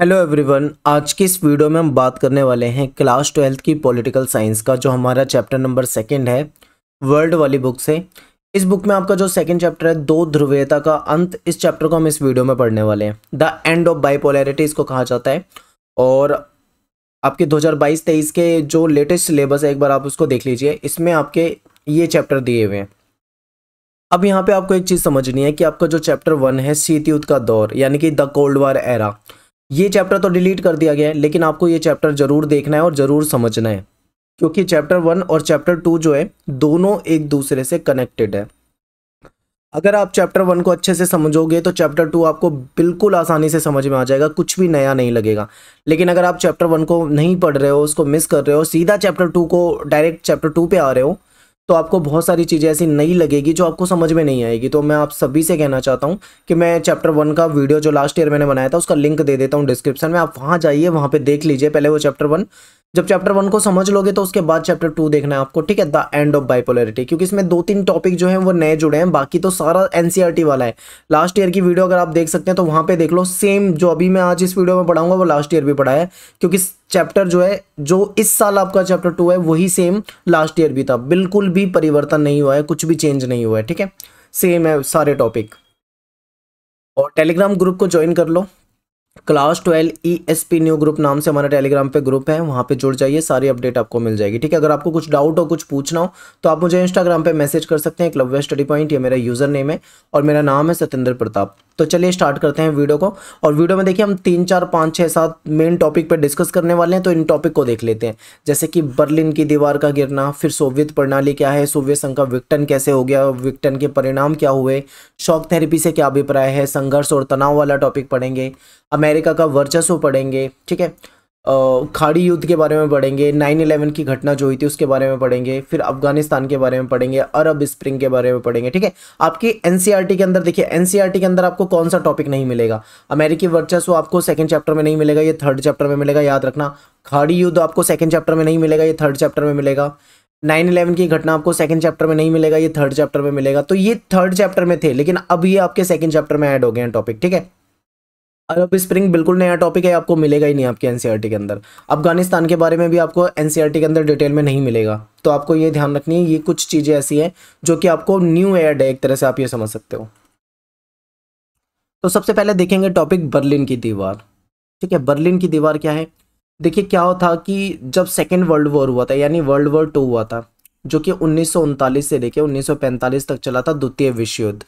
hello everyone आज की इस वीडियो में हम बात करने वाले हैं क्लास ट्वेल्थ की पॉलिटिकल साइंस का जो हमारा चैप्टर नंबर सेकंड है वर्ल्ड वाली बुक से इस बुक में आपका जो सेकंड चैप्टर है दो ध्रुवीयता का अंत इस चैप्टर को हम इस वीडियो में पढ़ने वाले हैं द एंड ऑफ बाईपोलैरिटी इसको कहा जाता है और आपके दो हज़ार के जो लेटेस्ट सिलेबस है एक बार आप उसको देख लीजिए इसमें आपके ये चैप्टर दिए हुए हैं अब यहाँ पर आपको एक चीज़ समझनी है कि आपका जो चैप्टर वन है युद्ध का दौर यानी कि द कोल्ड वार एरा ये चैप्टर तो डिलीट कर दिया गया है लेकिन आपको ये चैप्टर जरूर देखना है और ज़रूर समझना है क्योंकि चैप्टर वन और चैप्टर टू जो है दोनों एक दूसरे से कनेक्टेड है अगर आप चैप्टर वन को अच्छे से समझोगे तो चैप्टर टू आपको बिल्कुल आसानी से समझ में आ जाएगा कुछ भी नया नहीं लगेगा लेकिन अगर आप चैप्टर वन को नहीं पढ़ रहे हो उसको मिस कर रहे हो सीधा चैप्टर टू को डायरेक्ट चैप्टर टू पे आ रहे हो तो आपको बहुत सारी चीज़ें ऐसी नई लगेगी जो आपको समझ में नहीं आएगी तो मैं आप सभी से कहना चाहता हूँ कि मैं चैप्टर वन का वीडियो जो लास्ट ईयर मैंने बनाया था उसका लिंक दे देता हूँ डिस्क्रिप्शन में आप वहाँ जाइए वहाँ पे देख लीजिए पहले वो चैप्टर वन जब चैप्टर वन को समझ लोगे तो उसके बाद चैप्टर टू देखना है आपको ठीक है द एंड ऑफ बाइपोलरिटी क्योंकि इसमें दो तीन टॉपिक जो है वो नए जुड़े हैं बाकी तो सारा एनसीईआरटी e वाला है लास्ट ईयर की वीडियो अगर आप देख सकते हैं तो वहाँ पे देख लो सेम जो अभी मैं आज इस वीडियो में पढ़ाऊंगा वो लास्ट ईयर भी पढ़ा है क्योंकि चैप्टर जो है जो इस साल आपका चैप्टर टू है वही सेम लास्ट ईयर भी था बिल्कुल भी परिवर्तन नहीं हुआ है कुछ भी चेंज नहीं हुआ है ठीक है सेम है सारे टॉपिक और टेलीग्राम ग्रुप को ज्वाइन कर लो class twelve E S P new group नाम से हमारा टेलीग्राम पे ग्रुप है वहाँ पे जुड़ जाइए सारी अपडेट आपको मिल जाएगी ठीक है अगर आपको कुछ डाउट हो कुछ पूछना हो तो आप मुझे इंस्टाग्राम पे मैसेज कर सकते हैं क्लब वे स्टडी पॉइंट ये मेरा यूज़र नेम है और मेरा नाम है सतेंद्र प्रताप तो चलिए स्टार्ट करते हैं वीडियो को और वीडियो में देखिए हम तीन चार पाँच छः सात मेन टॉपिक पर डिस्कस करने वाले हैं तो इन टॉपिक को देख लेते हैं जैसे कि बर्लिन की दीवार का गिरना फिर सोवियत प्रणाली क्या है सोवियत संघ का विक्टन कैसे हो गया विक्टन के परिणाम क्या हुए शॉक थेरेपी से क्या अभिप्राय है संघर्ष और तनाव वाला टॉपिक पढ़ेंगे अमेरिका का वर्चस्व पढ़ेंगे ठीक है खाड़ी युद्ध के बारे में पढ़ेंगे नाइन इलेवन की घटना जो हुई थी उसके बारे में पढ़ेंगे फिर अफगानिस्तान के बारे में पढ़ेंगे अरब स्प्रिंग के बारे में पढ़ेंगे ठीक है आपकी एनसीईआरटी e के अंदर देखिए एनसीईआरटी e के अंदर आपको कौन सा टॉपिक नहीं मिलेगा अमेरिकी वर्चस्व आपको सेकंड चैप्टर में नहीं मिलेगा ये थर्ड चैप्टर में मिलेगा याद रखना खाड़ी युद्ध आपको सेकंड चैप्टर में नहीं मिलेगा ये थर्ड चैप्टर में मिलेगा नाइन इलेवन की घटना आपको सेकंड चैप्टर में नहीं मिलेगा ये थर्ड चैप्टर में मिलेगा तो ये थर्ड चैप्टर में थे लेकिन अब ये आपके सेकंड चैप्टर में ऐड हो गए हैं टॉपिक ठीक है अरब स्प्रिंग बिल्कुल नया टॉपिक है आपको मिलेगा ही नहीं आपके एनसीईआरटी e के अंदर अफगानिस्तान के बारे में भी आपको एनसीईआरटी e के अंदर डिटेल में नहीं मिलेगा तो आपको ये ध्यान रखनी है ये कुछ चीज़ें ऐसी हैं जो कि आपको न्यू एड है एक तरह से आप ये समझ सकते हो तो सबसे पहले देखेंगे टॉपिक बर्लिन की दीवार ठीक है बर्लिन की दीवार क्या है देखिए क्या था कि जब सेकेंड वर्ल्ड वॉर हुआ था यानी वर्ल्ड वॉर टू हुआ था जो कि उन्नीस से लेकर उन्नीस तक चला था द्वितीय विश्व युद्ध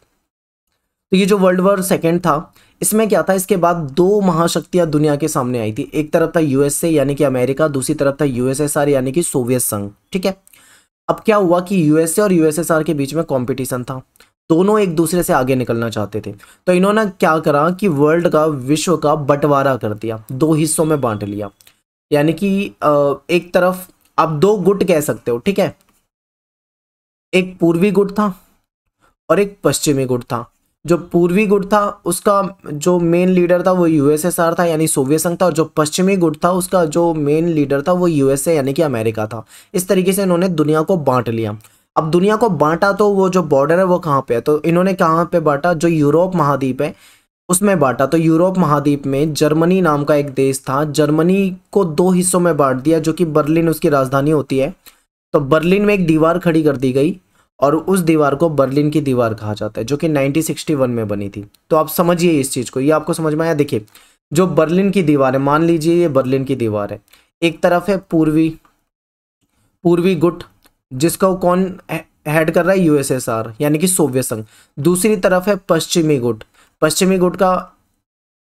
तो ये जो वर्ल्ड वॉर सेकेंड था इसमें क्या था इसके बाद दो महाशक्तियां दुनिया के सामने आई थी एक तरफ था यूएसए यानी कि अमेरिका दूसरी तरफ था यूएसएसआर यानी कि सोवियत संघ ठीक है अब क्या हुआ कि यूएसए और यूएसएसआर के बीच में कॉम्पिटिशन था दोनों एक दूसरे से आगे निकलना चाहते थे तो इन्होंने क्या करा कि वर्ल्ड का विश्व का बंटवारा कर दिया दो हिस्सों में बांट लिया यानी कि एक तरफ आप दो गुट कह सकते हो ठीक है एक पूर्वी गुट था और एक पश्चिमी गुट था जो पूर्वी गुट था उसका जो मेन लीडर था वो यूएसएसआर था यानी सोवियत संघ था और जो पश्चिमी गुट था उसका जो मेन लीडर था वो यूएसए यानी कि अमेरिका था इस तरीके से इन्होंने दुनिया को बांट लिया अब दुनिया को बांटा तो वो जो बॉर्डर है वो कहाँ पे है तो इन्होंने कहाँ पे बांटा जो यूरोप महाद्वीप है उसमें बांटा तो यूरोप महाद्वीप में जर्मनी नाम का एक देश था जर्मनी को दो हिस्सों में बांट दिया जो कि बर्लिन उसकी राजधानी होती है तो बर्लिन में एक दीवार खड़ी कर दी गई और उस दीवार को बर्लिन की दीवार कहा जाता है जो कि 1961 में बनी थी तो आप समझिए इस चीज़ को ये आपको समझ में आया देखिए जो बर्लिन की दीवार है मान लीजिए ये बर्लिन की दीवार है एक तरफ है पूर्वी पूर्वी गुट जिसका कौन हेड कर रहा है यूएसएसआर यानी कि सोवियत संघ दूसरी तरफ है पश्चिमी गुट पश्चिमी गुट का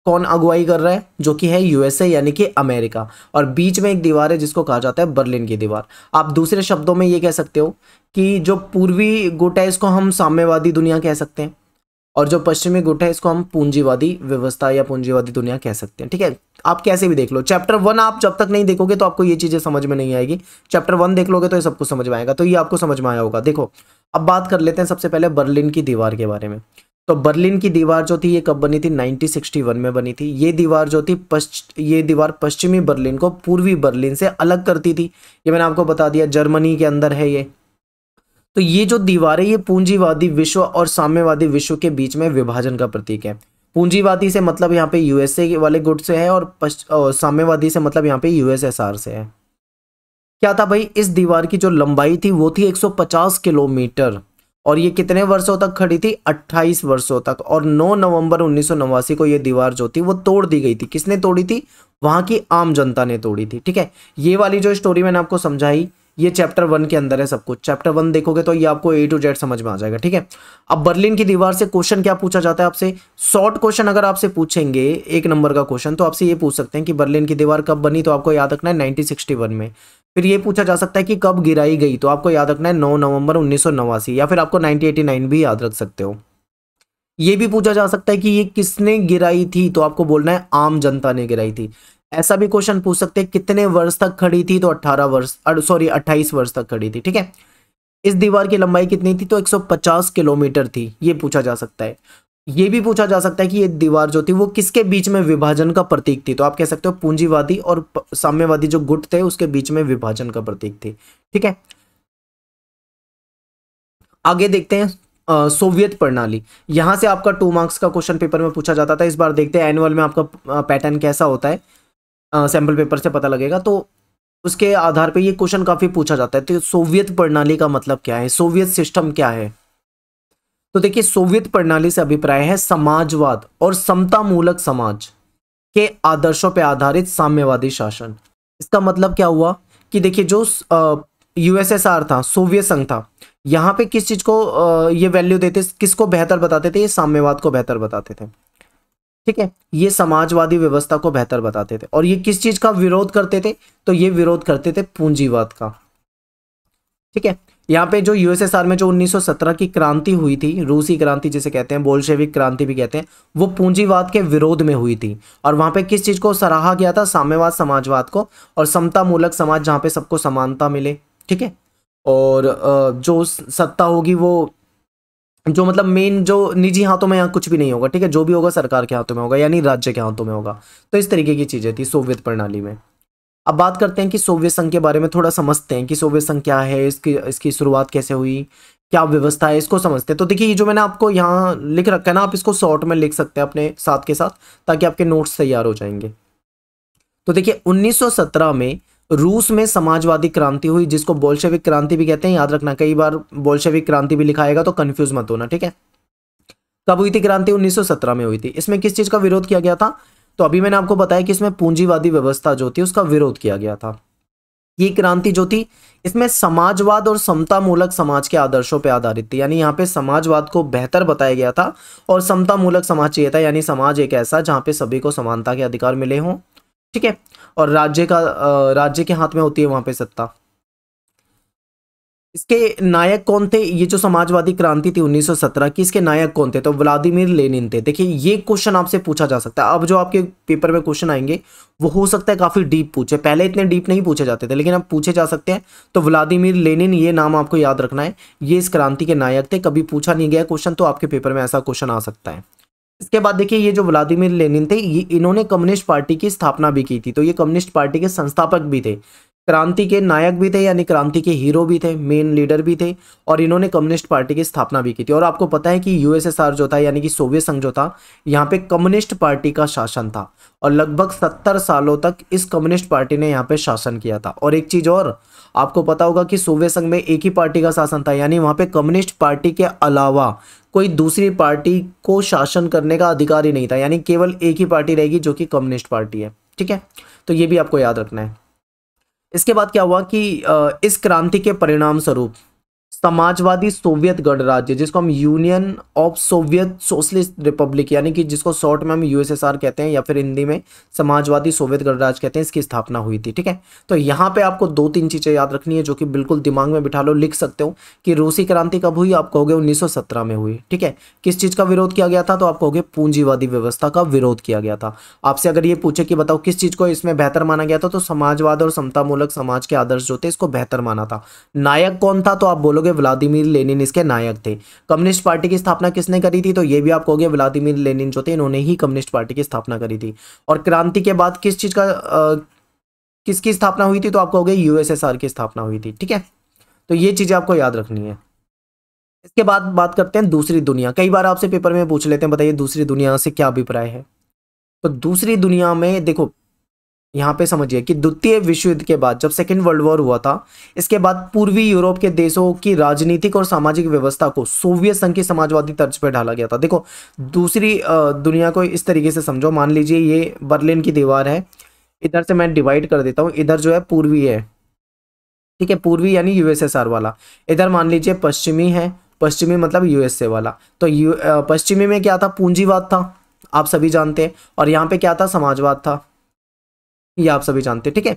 कौन अगुवाई कर रहा है जो कि है यूएसए यानी कि अमेरिका और बीच में एक दीवार है जिसको कहा जाता है बर्लिन की दीवार आप दूसरे शब्दों में ये कह सकते हो कि जो पूर्वी गुट है इसको हम साम्यवादी दुनिया कह सकते हैं और जो पश्चिमी गुट है इसको हम पूंजीवादी व्यवस्था या पूंजीवादी दुनिया कह सकते हैं ठीक है आप कैसे भी देख लो चैप्टर वन आप जब तक नहीं देखोगे तो आपको ये चीज़ें समझ में नहीं आएगी चैप्टर वन देख लोगे तो ये सब कुछ समझ में आएगा तो ये आपको समझ में आया होगा देखो अब बात कर लेते हैं सबसे पहले बर्लिन की दीवार के बारे में तो बर्लिन की दीवार जो थी ये कब बनी थी 1961 में बनी थी ये दीवार जो थी पश्च ये दीवार पश्चिमी बर्लिन को पूर्वी बर्लिन से अलग करती थी ये मैंने आपको बता दिया जर्मनी के अंदर है ये तो ये जो दीवार है ये पूंजीवादी विश्व और साम्यवादी विश्व के बीच में विभाजन का प्रतीक है पूंजीवादी से मतलब यहाँ पे यूएसए वाले गुट से है और, और साम्यवादी से मतलब यहाँ पे यूएसएसआर से है क्या था भाई इस दीवार की जो लंबाई थी वो थी 150 किलोमीटर और ये कितने वर्षों तक खड़ी थी 28 वर्षों तक और 9 नवंबर उन्नीस को ये दीवार जो थी वो तोड़ दी गई थी किसने तोड़ी थी वहां की आम जनता ने तोड़ी थी ठीक है ये वाली जो स्टोरी मैंने आपको समझाई ये चैप्टर वन के अंदर है सब कुछ चैप्टर वन देखोगे तो ये आपको ए टू जेड समझ में आ जाएगा ठीक है अब बर्लिन की दीवार से क्वेश्चन क्या पूछा जाता है आपसे शॉर्ट क्वेश्चन अगर आपसे पूछेंगे एक नंबर का क्वेश्चन तो आपसे ये पूछ सकते हैं कि बर्लिन की दीवार कब बनी तो आपको याद रखना है नाइनटीन में फिर ये पूछा जा सकता है कि कब गिराई गई तो आपको याद रखना है नौ नवंबर उन्नीस या फिर आपको 1989 भी याद रख सकते हो ये भी पूछा जा सकता है कि ये किसने गिराई थी तो आपको बोलना है आम जनता ने गिराई थी ऐसा भी क्वेश्चन पूछ सकते हैं कितने वर्ष तक खड़ी थी तो 18 वर्ष सॉरी 28 वर्ष तक खड़ी थी ठीक है इस दीवार की लंबाई कितनी थी तो 150 किलोमीटर थी ये पूछा जा सकता है ये भी पूछा जा सकता है कि ये दीवार जो थी वो किसके बीच में विभाजन का प्रतीक थी तो आप कह सकते हो पूंजीवादी और साम्यवादी जो गुट थे उसके बीच में विभाजन का प्रतीक थी ठीक है आगे देखते हैं आ, सोवियत प्रणाली यहां से आपका टू मार्क्स का क्वेश्चन पेपर में पूछा जाता था इस बार देखते हैं एनुअल में आपका पैटर्न कैसा होता है सैंपल पेपर से पता लगेगा तो उसके आधार पे ये क्वेश्चन काफी पूछा जाता है तो सोवियत प्रणाली का मतलब क्या है सोवियत सिस्टम क्या है तो देखिए सोवियत प्रणाली से अभिप्राय है समाजवाद और समता मूलक समाज के आदर्शों पर आधारित साम्यवादी शासन इसका मतलब क्या हुआ कि देखिए जो यूएसएसआर था सोवियत संघ था यहाँ पे किस चीज़ को आ, ये वैल्यू देते किसको बेहतर बताते थे ये साम्यवाद को बेहतर बताते थे ठीक है ये समाजवादी व्यवस्था को बेहतर बताते थे और ये किस चीज़ का विरोध करते थे तो ये विरोध करते थे पूंजीवाद का ठीक है यहाँ पे जो यूएसएसआर में जो 1917 की क्रांति हुई थी रूसी क्रांति जिसे कहते हैं बोलशेविक क्रांति भी कहते हैं वो पूंजीवाद के विरोध में हुई थी और वहाँ पे किस चीज़ को सराहा गया था साम्यवाद समाजवाद को और समतामूलक समाज जहाँ पे सबको समानता मिले ठीक है और जो सत्ता होगी वो जो मतलब मेन जो निजी हाथों में यहाँ कुछ भी नहीं होगा ठीक है जो भी होगा सरकार के हाथों में होगा यानी राज्य के हाथों में होगा तो इस तरीके की चीज़ें थी सोवियत प्रणाली में अब बात करते हैं कि सोवियत संघ के बारे में थोड़ा समझते हैं कि सोवियत संघ क्या है इसकी इसकी शुरुआत कैसे हुई क्या व्यवस्था है इसको समझते हैं तो देखिए ये जो मैंने आपको यहाँ लिख रखा है ना आप इसको शॉर्ट में लिख सकते हैं अपने साथ के साथ ताकि आपके नोट्स तैयार हो जाएंगे तो देखिए 1917 में रूस में समाजवादी क्रांति हुई जिसको बोल्शेविक क्रांति भी कहते हैं याद रखना कई बार बोल्शेविक क्रांति भी लिखाएगा तो कन्फ्यूज मत होना ठीक है कब हुई थी क्रांति 1917 में हुई थी इसमें किस चीज का विरोध किया गया था तो अभी मैंने आपको बताया कि इसमें पूंजीवादी व्यवस्था जो थी उसका विरोध किया गया था ये क्रांति जो थी इसमें समाजवाद और समता मूलक समाज के आदर्शों पर आधारित थी यानी यहाँ पे समाजवाद को बेहतर बताया गया था और समता मूलक समाज चाहिए था यानी समाज एक ऐसा जहाँ पे सभी को समानता के अधिकार मिले हों ठीक है और राज्य का राज्य के हाथ में होती है वहाँ पे सत्ता इसके नायक कौन थे ये जो समाजवादी क्रांति थी 1917 की इसके नायक कौन थे तो व्लादिमीर लेनिन थे देखिए ये क्वेश्चन आपसे पूछा जा सकता है अब जो आपके पेपर में क्वेश्चन आएंगे वो हो सकता है काफ़ी डीप पूछे पहले इतने डीप नहीं पूछे जाते थे लेकिन अब पूछे जा सकते हैं तो व्लादिमीर लेनिन ये नाम आपको याद रखना है ये इस क्रांति के नायक थे कभी पूछा नहीं गया क्वेश्चन तो आपके पेपर में ऐसा क्वेश्चन आ सकता है इसके बाद देखिए ये जो व्लादिमीर लेनिन थे ये इन्होंने कम्युनिस्ट पार्टी की स्थापना भी की थी तो ये कम्युनिस्ट पार्टी के संस्थापक भी थे क्रांति के नायक भी थे यानी क्रांति के हीरो भी थे मेन लीडर भी थे और इन्होंने कम्युनिस्ट पार्टी की स्थापना भी की थी और आपको पता है कि यूएसएसआर जो था यानी कि सोवियत संघ जो था यहाँ पे कम्युनिस्ट पार्टी का शासन था और लगभग सत्तर सालों तक इस कम्युनिस्ट पार्टी ने यहाँ पे शासन किया था और एक चीज़ और आपको पता होगा कि सोवियत संघ में एक ही पार्टी का शासन था यानी वहाँ पे कम्युनिस्ट पार्टी के अलावा कोई दूसरी पार्टी को शासन करने का अधिकार ही नहीं था यानी केवल एक ही पार्टी रहेगी जो कि कम्युनिस्ट पार्टी है ठीक है तो ये भी आपको याद रखना है इसके बाद क्या हुआ कि इस क्रांति के परिणाम स्वरूप समाजवादी सोवियत गणराज्य जिसको हम union of Soviet socialist republic यानी कि जिसको शॉर्ट में हम यूएसएसआर कहते हैं या फिर हिंदी में समाजवादी सोवियत गणराज्य कहते हैं इसकी स्थापना हुई थी ठीक है तो यहाँ पे आपको दो तीन चीज़ें याद रखनी है जो कि बिल्कुल दिमाग में बिठा लो लिख सकते हो कि रूसी क्रांति कब हुई आप कहोगे उन्नीस में हुई ठीक है किस चीज़ का विरोध किया गया था तो आप कहोगे पूंजीवादी व्यवस्था का विरोध किया गया था आपसे अगर ये पूछे कि बताओ किस चीज़ को इसमें बेहतर माना गया था तो समाजवाद और समतामूलक समाज के आदर्श जो थे इसको बेहतर माना था नायक कौन था तो आप बोलोगे कहोगे व्लादिमिर लेनिन इसके नायक थे कम्युनिस्ट पार्टी की स्थापना किसने करी थी तो ये भी आप कहोगे व्लादिमिर लेनिन जो थे इन्होंने ही कम्युनिस्ट पार्टी की स्थापना करी थी और क्रांति के बाद किस चीज़ का किसकी स्थापना हुई थी तो आप कहोगे यूएसएसआर की स्थापना हुई थी ठीक है तो ये चीज़ें आपको याद रखनी है इसके बाद बात करते हैं दूसरी दुनिया कई बार आपसे पेपर में पूछ लेते हैं बताइए दूसरी दुनिया से क्या अभिप्राय है तो दूसरी दुनिया में देखो यहाँ पे समझिए कि द्वितीय विश्व युद्ध के बाद जब सेकेंड वर्ल्ड वॉर हुआ था इसके बाद पूर्वी यूरोप के देशों की राजनीतिक और सामाजिक व्यवस्था को सोवियत संघ की समाजवादी तर्ज पर ढाला गया था देखो दूसरी दुनिया को इस तरीके से समझो मान लीजिए ये बर्लिन की दीवार है इधर से मैं डिवाइड कर देता हूँ इधर जो है पूर्वी है ठीक है पूर्वी यानी यूएसएसआर वाला इधर मान लीजिए पश्चिमी है पश्चिमी मतलब यूएसए वाला तो पश्चिमी में क्या था पूंजीवाद था आप सभी जानते हैं और यहाँ पे क्या था समाजवाद था ये आप सभी जानते हैं ठीक है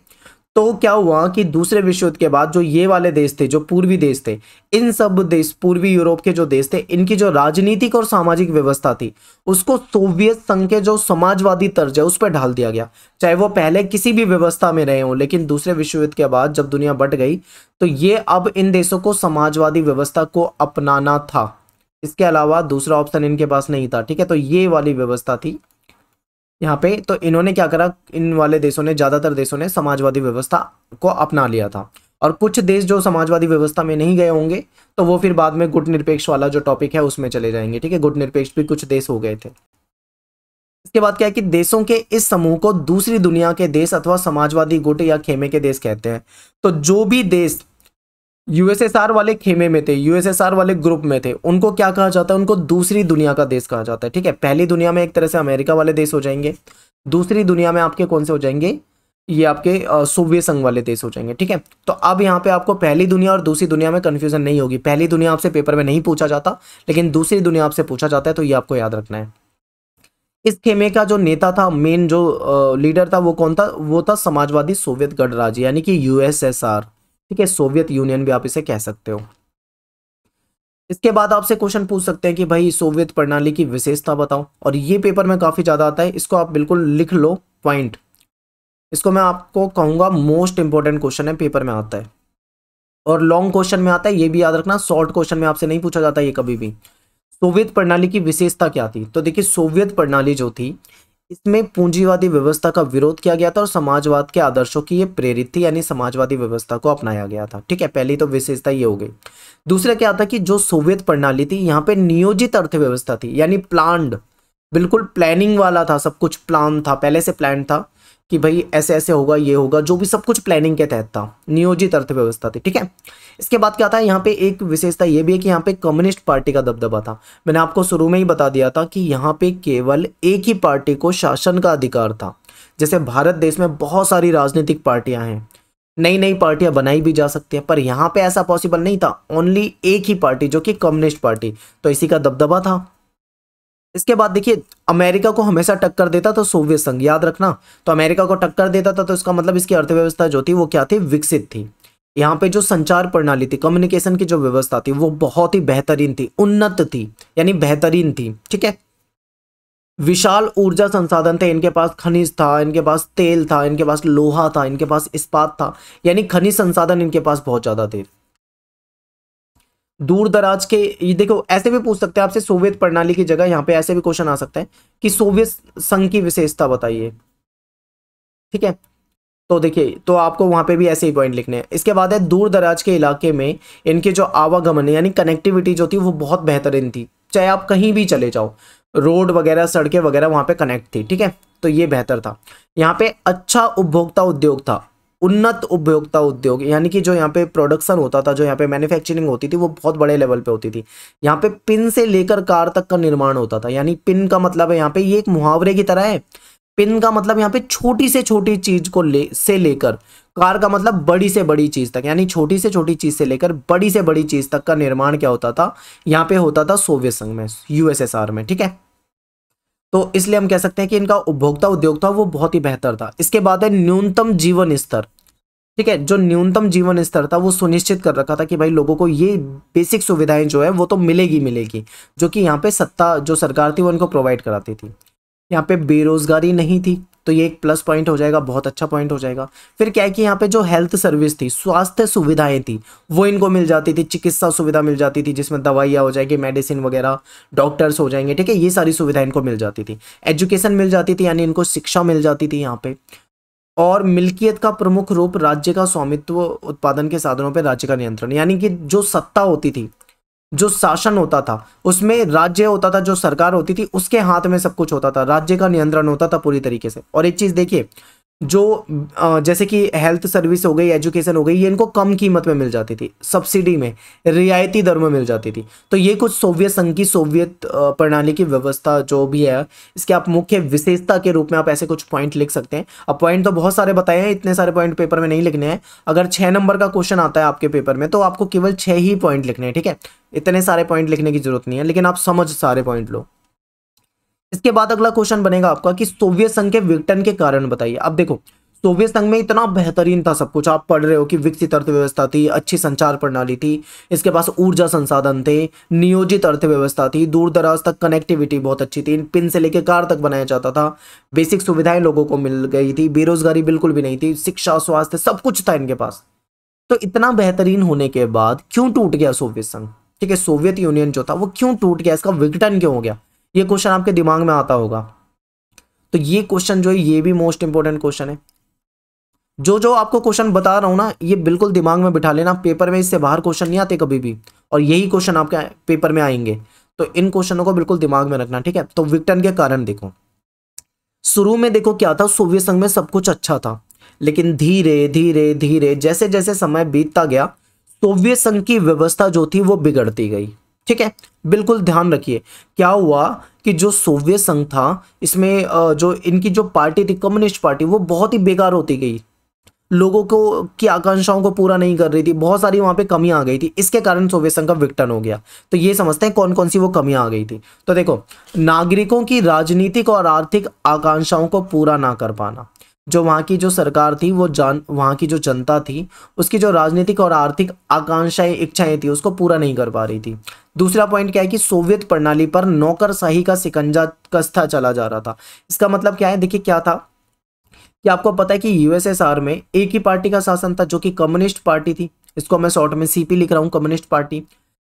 तो क्या हुआ कि दूसरे विश्व युद्ध के बाद जो ये वाले देश थे जो पूर्वी देश थे इन सब देश पूर्वी यूरोप के जो देश थे इनकी जो राजनीतिक और सामाजिक व्यवस्था थी उसको सोवियत संघ के जो समाजवादी तर्ज है उस पर ढाल दिया गया चाहे वो पहले किसी भी व्यवस्था में रहे हों लेकिन दूसरे विश्व युद्ध के बाद जब दुनिया बट गई तो ये अब इन देशों को समाजवादी व्यवस्था को अपनाना था इसके अलावा दूसरा ऑप्शन इनके पास नहीं था ठीक है तो ये वाली व्यवस्था थी यहाँ पे तो इन्होंने क्या करा इन वाले देशों ने ज़्यादातर देशों ने समाजवादी व्यवस्था को अपना लिया था और कुछ देश जो समाजवादी व्यवस्था में नहीं गए होंगे तो वो फिर बाद में गुट निरपेक्ष वाला जो टॉपिक है उसमें चले जाएंगे ठीक है गुट निरपेक्ष भी कुछ देश हो गए थे इसके बाद क्या है कि देशों के इस समूह को दूसरी दुनिया के देश अथवा समाजवादी गुट या खेमे के देश कहते हैं तो जो भी देश यूएसएसआर वाले खेमे में थे यूएसएसआर वाले ग्रुप में थे उनको क्या कहा जाता है उनको दूसरी दुनिया का देश कहा जाता है ठीक है पहली दुनिया में एक तरह से अमेरिका वाले देश हो जाएंगे दूसरी दुनिया में आपके कौन से हो जाएंगे ये आपके सोवियत संघ वाले देश हो जाएंगे ठीक है तो अब यहाँ पे आपको पहली दुनिया और दूसरी दुनिया में कन्फ्यूजन नहीं होगी पहली दुनिया आपसे पेपर में नहीं पूछा जाता लेकिन दूसरी दुनिया आपसे पूछा जाता है तो ये आपको याद रखना है इस खेमे का जो नेता था मेन जो लीडर था वो कौन था वो था समाजवादी सोवियत गणराज्य यानी कि यूएसएसआर ठीक है सोवियत यूनियन भी आप इसे कह सकते हो इसके बाद आपसे क्वेश्चन पूछ सकते हैं कि भाई सोवियत प्रणाली की विशेषता बताओ और ये पेपर में काफ़ी ज़्यादा आता है इसको आप बिल्कुल लिख लो पॉइंट इसको मैं आपको कहूंगा मोस्ट इंपॉर्टेंट क्वेश्चन है पेपर में आता है और लॉन्ग क्वेश्चन में आता है ये भी याद रखना शॉर्ट क्वेश्चन में आपसे नहीं पूछा जाता ये कभी भी सोवियत प्रणाली की विशेषता क्या थी तो देखिए सोवियत प्रणाली जो थी इसमें पूंजीवादी व्यवस्था का विरोध किया गया था और समाजवाद के आदर्शों की ये प्रेरित थी यानी समाजवादी व्यवस्था को अपनाया गया था ठीक है पहली तो विशेषता ये हो गई दूसरा क्या था कि जो सोवियत प्रणाली थी यहाँ पे नियोजित अर्थव्यवस्था थी यानी प्लान्ड बिल्कुल प्लानिंग वाला था सब कुछ प्लान था पहले से प्लान था कि भाई ऐसे ऐसे होगा ये होगा जो भी सब कुछ प्लानिंग के तहत था नियोजित अर्थव्यवस्था थी ठीक है इसके बाद क्या था यहाँ पे एक विशेषता ये भी है कि यहाँ पे कम्युनिस्ट पार्टी का दबदबा था मैंने आपको शुरू में ही बता दिया था कि यहाँ पे केवल एक ही पार्टी को शासन का अधिकार था जैसे भारत देश में बहुत सारी राजनीतिक पार्टियाँ हैं नई नई पार्टियां बनाई भी जा सकती हैं पर यहाँ पे ऐसा पॉसिबल नहीं था ओनली एक ही पार्टी जो कि कम्युनिस्ट पार्टी तो इसी का दबदबा था इसके बाद देखिए अमेरिका को हमेशा टक्कर देता था सोवियत संघ याद रखना तो अमेरिका को टक्कर देता था तो इसका मतलब इसकी अर्थव्यवस्था जो थी वो क्या थी विकसित थी यहाँ पे जो संचार प्रणाली थी कम्युनिकेशन की जो व्यवस्था थी वो बहुत ही बेहतरीन थी उन्नत थी यानी बेहतरीन थी ठीक है विशाल ऊर्जा संसाधन थे इनके पास खनिज था इनके पास तेल था इनके पास लोहा था इनके पास इस्पात था यानी खनिज संसाधन इनके पास बहुत ज़्यादा थे दूर दराज के ये देखो ऐसे भी पूछ सकते हैं आपसे सोवियत प्रणाली की जगह यहाँ पे ऐसे भी क्वेश्चन आ सकता है कि सोवियत संघ की विशेषता बताइए ठीक है तो देखिए तो आपको वहां पे भी ऐसे ही पॉइंट लिखने हैं इसके बाद है दूर दराज के इलाके में इनके जो आवागमन यानी कनेक्टिविटी जो थी वो बहुत बेहतरीन थी चाहे आप कहीं भी चले जाओ रोड वगैरह सड़कें वगैरह वहां पे कनेक्ट थी ठीक है तो ये बेहतर था यहाँ पे अच्छा उपभोक्ता उद्योग था उन्नत उपभोक्ता उद्योग यानी कि जो यहाँ पे प्रोडक्शन होता था जो यहाँ पे मैन्युफैक्चरिंग होती थी वो बहुत बड़े लेवल पे होती थी यहाँ पे पिन से लेकर कार तक का निर्माण होता था यानी पिन का मतलब है यहाँ पे ये एक मुहावरे की तरह है पिन का मतलब यहाँ पे छोटी से छोटी चीज को ले से लेकर कार का मतलब बड़ी से बड़ी चीज तक यानी छोटी से छोटी चीज से लेकर बड़ी से बड़ी चीज तक का निर्माण क्या होता था यहाँ पे होता था सोवियत संघ में यूएसएसआर में ठीक है तो इसलिए हम कह सकते हैं कि इनका उपभोक्ता उद्योग था वो बहुत ही बेहतर था इसके बाद है न्यूनतम जीवन स्तर ठीक है जो न्यूनतम जीवन स्तर था वो सुनिश्चित कर रखा था कि भाई लोगों को ये बेसिक सुविधाएं जो है वो तो मिलेगी मिलेगी जो कि यहाँ पे सत्ता जो सरकार थी वो इनको प्रोवाइड कराती थी यहाँ पे बेरोजगारी नहीं थी तो ये एक प्लस पॉइंट हो जाएगा बहुत अच्छा पॉइंट हो जाएगा फिर क्या है कि यहाँ पे जो हेल्थ सर्विस थी स्वास्थ्य सुविधाएं थी वो इनको मिल जाती थी चिकित्सा सुविधा मिल जाती थी जिसमें दवाइयाँ हो जाएगी मेडिसिन वगैरह डॉक्टर्स हो जाएंगे ठीक है ये सारी सुविधा इनको मिल जाती थी एजुकेशन मिल जाती थी यानी इनको शिक्षा मिल जाती थी यहाँ पे और मिल्कियत का प्रमुख रूप राज्य का स्वामित्व उत्पादन के साधनों पर राज्य का नियंत्रण यानी कि जो सत्ता होती थी जो शासन होता था उसमें राज्य होता था जो सरकार होती थी उसके हाथ में सब कुछ होता था राज्य का नियंत्रण होता था पूरी तरीके से और एक चीज़ देखिए जो जैसे कि हेल्थ सर्विस हो गई एजुकेशन हो गई ये इनको कम कीमत में मिल जाती थी सब्सिडी में रियायती दर में मिल जाती थी तो ये कुछ सोवियत संघ की सोवियत प्रणाली की व्यवस्था जो भी है इसके आप मुख्य विशेषता के रूप में आप ऐसे कुछ पॉइंट लिख सकते हैं अब पॉइंट तो बहुत सारे बताए हैं इतने सारे पॉइंट पेपर में नहीं लिखने हैं अगर छः नंबर का क्वेश्चन आता है आपके पेपर में तो आपको केवल छः ही पॉइंट लिखने हैं ठीक है इतने सारे पॉइंट लिखने की जरूरत नहीं है लेकिन आप समझ सारे पॉइंट लो इसके बाद अगला क्वेश्चन बनेगा आपका कि सोवियत संघ के विघटन के कारण बताइए अब देखो सोवियत संघ में इतना बेहतरीन था सब कुछ आप पढ़ रहे हो कि विकसित अर्थव्यवस्था थी अच्छी संचार प्रणाली थी इसके पास ऊर्जा संसाधन थे नियोजित अर्थव्यवस्था थी दूर दराज तक कनेक्टिविटी बहुत अच्छी थी पिन से लेकर कार तक बनाया जाता था बेसिक सुविधाएं लोगों को मिल गई थी बेरोजगारी बिल्कुल भी नहीं थी शिक्षा स्वास्थ्य सब कुछ था इनके पास तो इतना बेहतरीन होने के बाद क्यों टूट गया सोवियत संघ ठीक है सोवियत यूनियन जो था वो क्यों टूट गया इसका विघटन क्यों हो गया ये क्वेश्चन आपके दिमाग में आता होगा तो ये क्वेश्चन जो है ये भी मोस्ट इंपॉर्टेंट क्वेश्चन है जो जो आपको क्वेश्चन बता रहा हूं ना ये बिल्कुल दिमाग में बिठा लेना पेपर में इससे बाहर क्वेश्चन नहीं आते कभी भी और यही क्वेश्चन आपके पेपर में आएंगे तो इन क्वेश्चनों को बिल्कुल दिमाग में रखना ठीक है तो विक्टन के कारण देखो शुरू में देखो क्या था सोवियत संघ में सब कुछ अच्छा था लेकिन धीरे धीरे धीरे जैसे जैसे समय बीतता गया सोवियत संघ की व्यवस्था जो थी वो बिगड़ती गई ठीक है बिल्कुल ध्यान रखिए क्या हुआ कि जो सोवियत संघ था इसमें जो इनकी जो पार्टी थी कम्युनिस्ट पार्टी वो बहुत ही बेकार होती गई लोगों को की आकांक्षाओं को पूरा नहीं कर रही थी बहुत सारी वहां पे कमी आ गई थी इसके कारण सोवियत संघ का विघटन हो गया तो ये समझते हैं कौन कौन सी वो कमियां आ गई थी तो देखो नागरिकों की राजनीतिक और आर्थिक आकांक्षाओं को पूरा ना कर पाना जो वहाँ की जो सरकार थी वो जान वहाँ की जो जनता थी उसकी जो राजनीतिक और आर्थिक आकांक्षाएं इच्छाएं थी उसको पूरा नहीं कर पा रही थी दूसरा पॉइंट क्या है कि सोवियत प्रणाली पर नौकरशाही का सिकंजा कस्था चला जा रहा था इसका मतलब क्या है देखिए क्या था कि आपको पता है कि यूएसएसआर में एक ही पार्टी का शासन था जो कि कम्युनिस्ट पार्टी थी इसको मैं शॉर्ट में सीपी लिख रहा हूँ कम्युनिस्ट पार्टी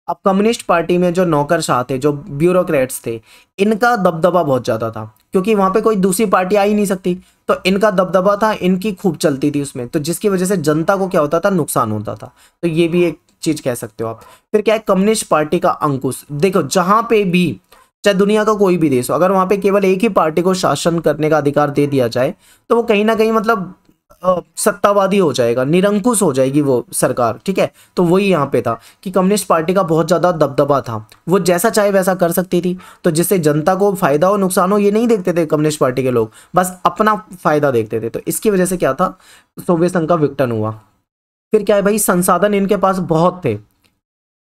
अब कम्युनिस्ट पार्टी में जो नौकरशाह थे जो ब्यूरोक्रेट्स थे इनका दबदबा बहुत ज़्यादा था क्योंकि वहां पे कोई दूसरी पार्टी आ ही नहीं सकती तो इनका दबदबा था इनकी खूब चलती थी उसमें तो जिसकी वजह से जनता को क्या होता था नुकसान होता था तो ये भी एक चीज कह सकते हो आप फिर क्या है कम्युनिस्ट पार्टी का अंकुश देखो जहां पे भी चाहे दुनिया का कोई भी देश हो अगर वहां पे केवल एक ही पार्टी को शासन करने का अधिकार दे दिया जाए तो वो कहीं ना कहीं मतलब सत्तावादी हो जाएगा निरंकुश हो जाएगी वो सरकार ठीक है तो वही यहाँ पे था कि कम्युनिस्ट पार्टी का बहुत ज़्यादा दबदबा था वो जैसा चाहे वैसा कर सकती थी तो जिससे जनता को फायदा हो नुकसान हो ये नहीं देखते थे कम्युनिस्ट पार्टी के लोग बस अपना फायदा देखते थे तो इसकी वजह से क्या था सोवियत संघ का विघटन हुआ फिर क्या है भाई संसाधन इनके पास बहुत थे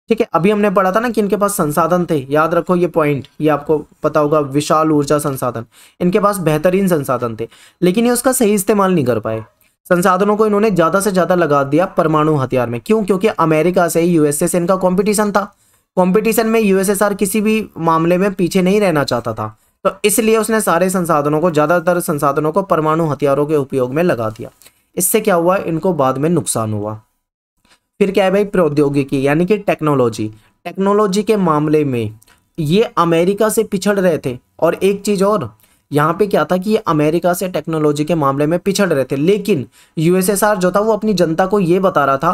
ठीक है अभी हमने पढ़ा था ना कि इनके पास संसाधन थे याद रखो ये पॉइंट ये आपको पता होगा विशाल ऊर्जा संसाधन इनके पास बेहतरीन संसाधन थे लेकिन ये उसका सही इस्तेमाल नहीं कर पाए संसाधनों को इन्होंने ज़्यादा से ज़्यादा लगा दिया परमाणु हथियार में क्यों क्योंकि अमेरिका से यूएसए से इनका कॉम्पिटिशन था कॉम्पिटिशन में यूएसएसआर किसी भी मामले में पीछे नहीं रहना चाहता था तो इसलिए उसने सारे संसाधनों को ज़्यादातर संसाधनों को परमाणु हथियारों के उपयोग में लगा दिया इससे क्या हुआ इनको बाद में नुकसान हुआ फिर क्या है भाई प्रौद्योगिकी यानी कि टेक्नोलॉजी टेक्नोलॉजी के मामले में ये अमेरिका से पिछड़ रहे थे और एक चीज़ और यहाँ पे क्या था कि ये अमेरिका से टेक्नोलॉजी के मामले में पिछड़ रहे थे लेकिन यूएसएसआर जो था वो अपनी जनता को ये बता रहा था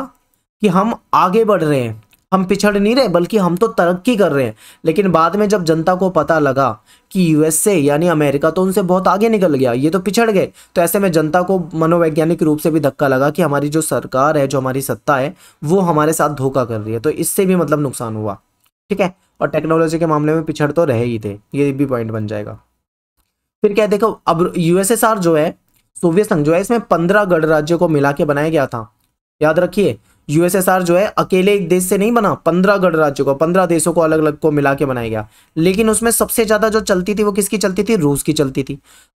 कि हम आगे बढ़ रहे हैं हम पिछड़ नहीं रहे बल्कि हम तो तरक्की कर रहे हैं लेकिन बाद में जब जनता को पता लगा कि यूएसए यानी अमेरिका तो उनसे बहुत आगे निकल गया ये तो पिछड़ गए तो ऐसे में जनता को मनोवैज्ञानिक रूप से भी धक्का लगा कि हमारी जो सरकार है जो हमारी सत्ता है वो हमारे साथ धोखा कर रही है तो इससे भी मतलब नुकसान हुआ ठीक है और टेक्नोलॉजी के मामले में पिछड़ तो रहे ही थे ये भी पॉइंट बन जाएगा फिर क्या देखो अब यूएसएसआर जो है सोवियत संघ जो है इसमें पंद्रह गणराज्यों को मिला के बनाया गया था याद रखिए यूएसएसआर जो है अकेले एक देश से नहीं बना पंद्रह गणराज्यों को पंद्रह देशों को अलग अलग को मिला के बनाया गया लेकिन उसमें सबसे ज्यादा जो चलती थी वो किसकी चलती थी रूस की चलती थी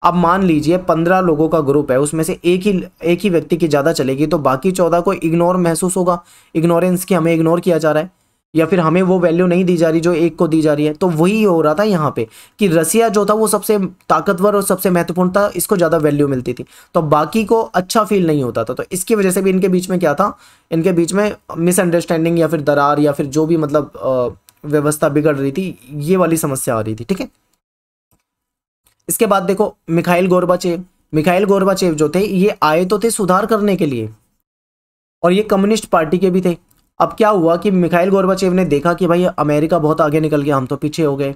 अब मान लीजिए पंद्रह लोगों का ग्रुप है उसमें से एक ही एक ही व्यक्ति की ज्यादा चलेगी तो बाकी चौदह को इग्नोर महसूस होगा इग्नोरेंस की हमें इग्नोर किया जा रहा है या फिर हमें वो वैल्यू नहीं दी जा रही जो एक को दी जा रही है तो वही हो रहा था यहाँ पे कि रसिया जो था वो सबसे ताकतवर और सबसे महत्वपूर्ण था इसको ज़्यादा वैल्यू मिलती थी तो बाकी को अच्छा फील नहीं होता था तो इसकी वजह से भी इनके बीच में क्या था इनके बीच में मिसअंडरस्टैंडिंग या फिर दरार या फिर जो भी मतलब व्यवस्था बिगड़ रही थी ये वाली समस्या आ रही थी ठीक है इसके बाद देखो मिखाइल गोरबाचेव मिखाइल गोरबाचेव जो थे ये आए तो थे सुधार करने के लिए और ये कम्युनिस्ट पार्टी के भी थे अब क्या हुआ कि मिखाइल गोरबाचेव ने देखा कि भाई अमेरिका बहुत आगे निकल गया हम तो पीछे हो गए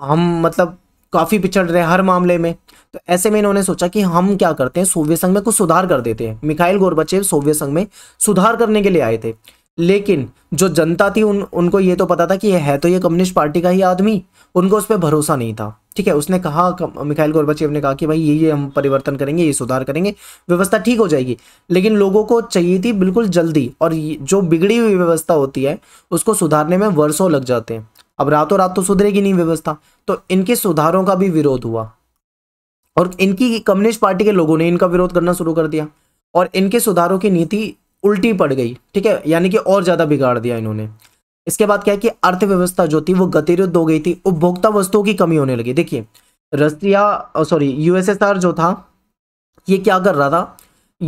हम मतलब काफ़ी पिछड़ रहे हर मामले में तो ऐसे में इन्होंने सोचा कि हम क्या करते हैं सोवियत संघ में कुछ सुधार कर देते हैं मिखाइल गोरबाचेव सोवियत संघ में सुधार करने के लिए आए थे लेकिन जो जनता थी उन उनको ये तो पता था कि है तो ये कम्युनिस्ट पार्टी का ही आदमी उनको उस पर भरोसा नहीं था ठीक है उसने कहा मिखाइल गोरबाचेव ने कहा कि भाई ये ये हम परिवर्तन करेंगे ये सुधार करेंगे व्यवस्था ठीक हो जाएगी लेकिन लोगों को चाहिए थी बिल्कुल जल्दी और जो बिगड़ी हुई व्यवस्था होती है उसको सुधारने में वर्षों लग जाते हैं अब रातों रात तो सुधरेगी नहीं व्यवस्था तो इनके सुधारों का भी विरोध हुआ और इनकी कम्युनिस्ट पार्टी के लोगों ने इनका विरोध करना शुरू कर दिया और इनके सुधारों की नीति उल्टी पड़ गई ठीक है यानी कि और ज़्यादा बिगाड़ दिया इन्होंने इसके बाद क्या है कि अर्थव्यवस्था जो थी वो गतिरुद्ध हो गई थी उपभोक्ता वस्तुओं की कमी होने लगी देखिए रसिया सॉरी यूएसएसआर जो था ये क्या कर रहा था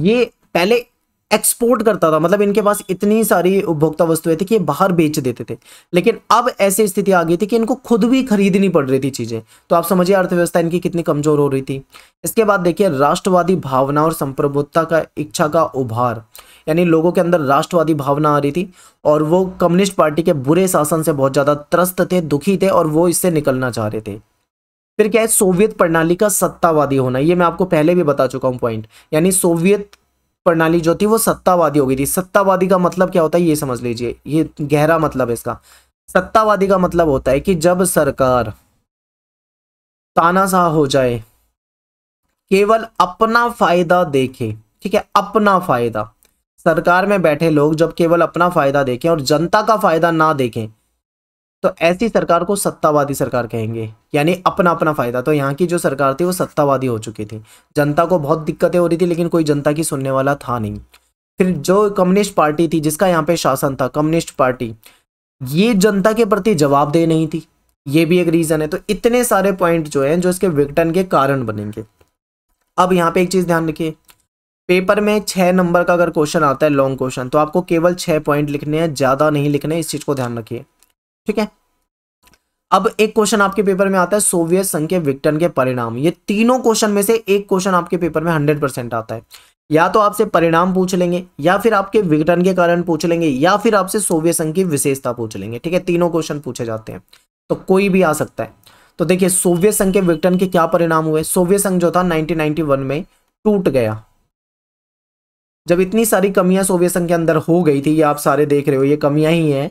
ये पहले एक्सपोर्ट करता था मतलब इनके पास इतनी सारी उपभोक्ता वस्तुएं थी कि ये बाहर बेच देते थे लेकिन अब ऐसी स्थिति आ गई थी कि इनको खुद भी खरीदनी पड़ रही थी चीज़ें तो आप समझिए अर्थव्यवस्था इनकी कितनी कमज़ोर हो रही थी इसके बाद देखिए राष्ट्रवादी भावना और संप्रभुता का इच्छा का उभार यानी लोगों के अंदर राष्ट्रवादी भावना आ रही थी और वो कम्युनिस्ट पार्टी के बुरे शासन से बहुत ज़्यादा त्रस्त थे दुखी थे और वो इससे निकलना चाह रहे थे फिर क्या है सोवियत प्रणाली का सत्तावादी होना ये मैं आपको पहले भी बता चुका हूँ पॉइंट यानी सोवियत प्रणाली जो थी वो सत्तावादी हो गई थी सत्तावादी का मतलब क्या होता है ये समझ लीजिए ये गहरा मतलब है इसका सत्तावादी का मतलब होता है कि जब सरकार तानाशाह हो जाए केवल अपना फायदा देखे ठीक है अपना फायदा सरकार में बैठे लोग जब केवल अपना फायदा देखें और जनता का फायदा ना देखें तो ऐसी सरकार को सत्तावादी सरकार कहेंगे यानी अपना अपना फ़ायदा तो यहाँ की जो सरकार थी वो सत्तावादी हो चुकी थी जनता को बहुत दिक्कतें हो रही थी लेकिन कोई जनता की सुनने वाला था नहीं फिर जो कम्युनिस्ट पार्टी थी जिसका यहाँ पे शासन था कम्युनिस्ट पार्टी ये जनता के प्रति जवाबदेह नहीं थी ये भी एक रीज़न है तो इतने सारे पॉइंट जो हैं जो इसके विघटन के कारण बनेंगे अब यहाँ पे एक चीज़ ध्यान रखिए पेपर में छह नंबर का अगर क्वेश्चन आता है लॉन्ग क्वेश्चन तो आपको केवल छह पॉइंट लिखने हैं ज़्यादा नहीं लिखने इस चीज़ को ध्यान रखिए ठीक है अब एक क्वेश्चन आपके पेपर में आता है सोवियत संघ के विक्टन के परिणाम ये तीनों क्वेश्चन में से एक क्वेश्चन आपके पेपर में हंड्रेड परसेंट आता है या तो आपसे परिणाम पूछ लेंगे या फिर आपके विघटन के कारण पूछ लेंगे या फिर आपसे सोवियत संघ की विशेषता पूछ लेंगे ठीक है तीनों क्वेश्चन पूछे जाते हैं तो कोई भी आ सकता है तो देखिए सोवियत संघ के विघटन के क्या परिणाम हुए सोवियत संघ जो था 1991 में टूट गया जब इतनी सारी कमियां सोवियत संघ के अंदर हो गई थी ये आप सारे देख रहे हो ये कमियां ही है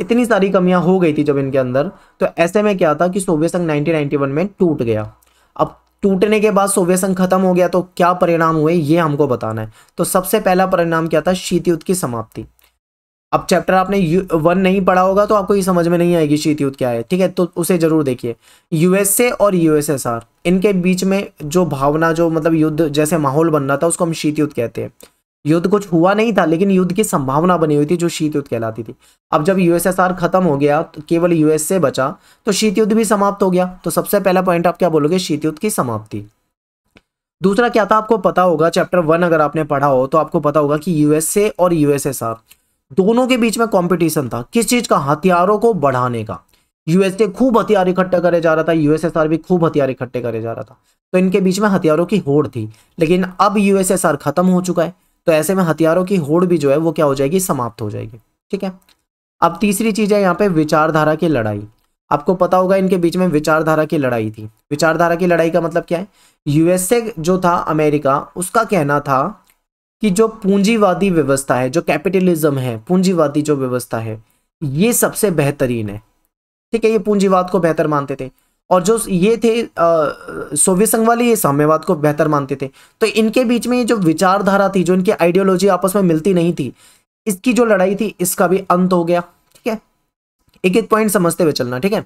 इतनी सारी कमियां हो गई थी जब इनके अंदर तो ऐसे में क्या था कि सोवियत संघ 1991 में टूट गया अब टूटने के बाद सोवियत संघ खत्म हो गया तो क्या परिणाम हुए ये हमको बताना है तो सबसे पहला परिणाम क्या था शीत युद्ध की समाप्ति अब चैप्टर आपने वन नहीं पढ़ा होगा तो आपको ये समझ में नहीं आएगी शीत युद्ध क्या है ठीक है तो उसे जरूर देखिए यूएसए और यूएसएसआर इनके बीच में जो भावना जो मतलब युद्ध जैसे माहौल बन रहा था उसको हम शीत युद्ध कहते हैं युद्ध कुछ हुआ नहीं था लेकिन युद्ध की संभावना बनी हुई थी जो शीत युद्ध कहलाती थी अब जब यूएसएसआर खत्म हो गया तो केवल यूएसए बचा तो शीत युद्ध भी समाप्त हो गया तो सबसे पहला पॉइंट आप क्या बोलोगे शीत युद्ध की समाप्ति दूसरा क्या था आपको पता होगा चैप्टर वन अगर आपने पढ़ा हो तो आपको पता होगा कि यूएसए और यूएसएसआर दोनों के बीच में कॉम्पिटिशन था किस चीज का हथियारों को बढ़ाने का यूएसए खूब हथियार इकट्ठे करे जा रहा था यूएसएसआर भी खूब हथियार इकट्ठे करे जा रहा था तो इनके बीच में हथियारों की होड़ थी लेकिन अब यूएसएसआर खत्म हो चुका है तो ऐसे में हथियारों की होड़ भी जो है वो क्या हो जाएगी समाप्त हो जाएगी ठीक है अब तीसरी चीज़ है यहाँ पे विचारधारा की लड़ाई आपको पता होगा इनके बीच में विचारधारा की लड़ाई थी विचारधारा की लड़ाई का मतलब क्या है यूएसए जो था अमेरिका उसका कहना था कि जो पूंजीवादी व्यवस्था है जो कैपिटलिज्म है पूंजीवादी जो व्यवस्था है ये सबसे बेहतरीन है ठीक है ये पूंजीवाद को बेहतर मानते थे और जो ये थे सोवियत संघ वाले ये साम्यवाद को बेहतर मानते थे तो इनके बीच में ये जो विचारधारा थी जो इनकी आइडियोलॉजी आपस में मिलती नहीं थी इसकी जो लड़ाई थी इसका भी अंत हो गया ठीक है एक एक पॉइंट समझते हुए चलना ठीक है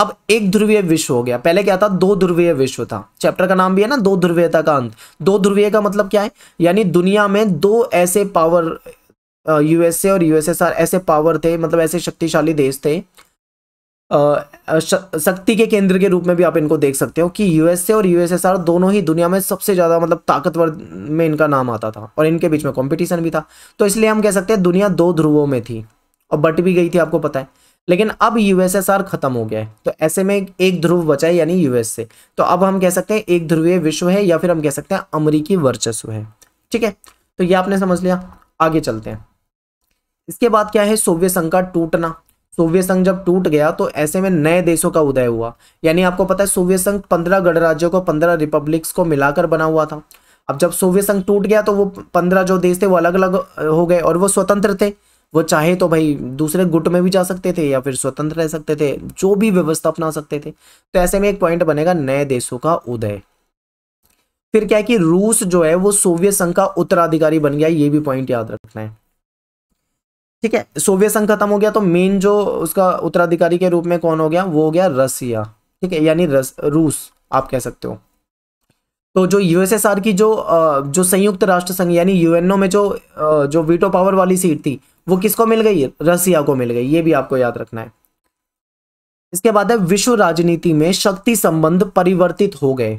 अब एक ध्रुवीय विश्व हो गया पहले क्या था दो ध्रुवीय विश्व था चैप्टर का नाम भी है ना दो ध्रुवीयता का अंत दो ध्रुवीय का मतलब क्या है यानी दुनिया में दो ऐसे पावर यूएसए और यूएसएसआर ऐसे पावर थे मतलब ऐसे शक्तिशाली देश थे शक्ति के केंद्र के रूप में भी आप इनको देख सकते हो कि यूएसए और यूएसएसआर दोनों ही दुनिया में सबसे ज़्यादा मतलब ताकतवर में इनका नाम आता था और इनके बीच में कंपटीशन भी था तो इसलिए हम कह सकते हैं दुनिया दो ध्रुवों में थी और बट भी गई थी आपको पता है लेकिन अब यूएसएसआर खत्म हो गया है तो ऐसे में एक ध्रुव बचा है यानी यूएसए तो अब हम कह सकते हैं एक ध्रुवीय विश्व है या फिर हम कह सकते हैं अमरीकी वर्चस्व है ठीक है तो ये आपने समझ लिया आगे चलते हैं इसके बाद क्या है सोवियत संघ का टूटना सोवियत संघ जब टूट गया तो ऐसे में नए देशों का उदय हुआ यानी आपको पता है सोवियत संघ पंद्रह गणराज्यों को पंद्रह रिपब्लिक्स को मिलाकर बना हुआ था अब जब सोवियत संघ टूट गया तो वो पंद्रह जो देश थे वो अलग अलग हो गए और वो स्वतंत्र थे वो चाहे तो भाई दूसरे गुट में भी जा सकते थे या फिर स्वतंत्र रह सकते थे जो भी व्यवस्था अपना सकते थे तो ऐसे में एक पॉइंट बनेगा नए देशों का उदय फिर क्या है कि रूस जो है वो सोवियत संघ का उत्तराधिकारी बन गया ये भी पॉइंट याद रखना है ठीक है सोवियत संघ खत्म हो गया तो मेन जो उसका उत्तराधिकारी के रूप में कौन हो गया वो हो गया रसिया ठीक है यानी रूस आप कह सकते हो तो जो यूएसएसआर की जो जो संयुक्त राष्ट्र संघ यानी यूएनओ में जो जो वीटो पावर वाली सीट थी वो किसको मिल गई रसिया को मिल गई ये भी आपको याद रखना है इसके बाद है विश्व राजनीति में शक्ति संबंध परिवर्तित हो गए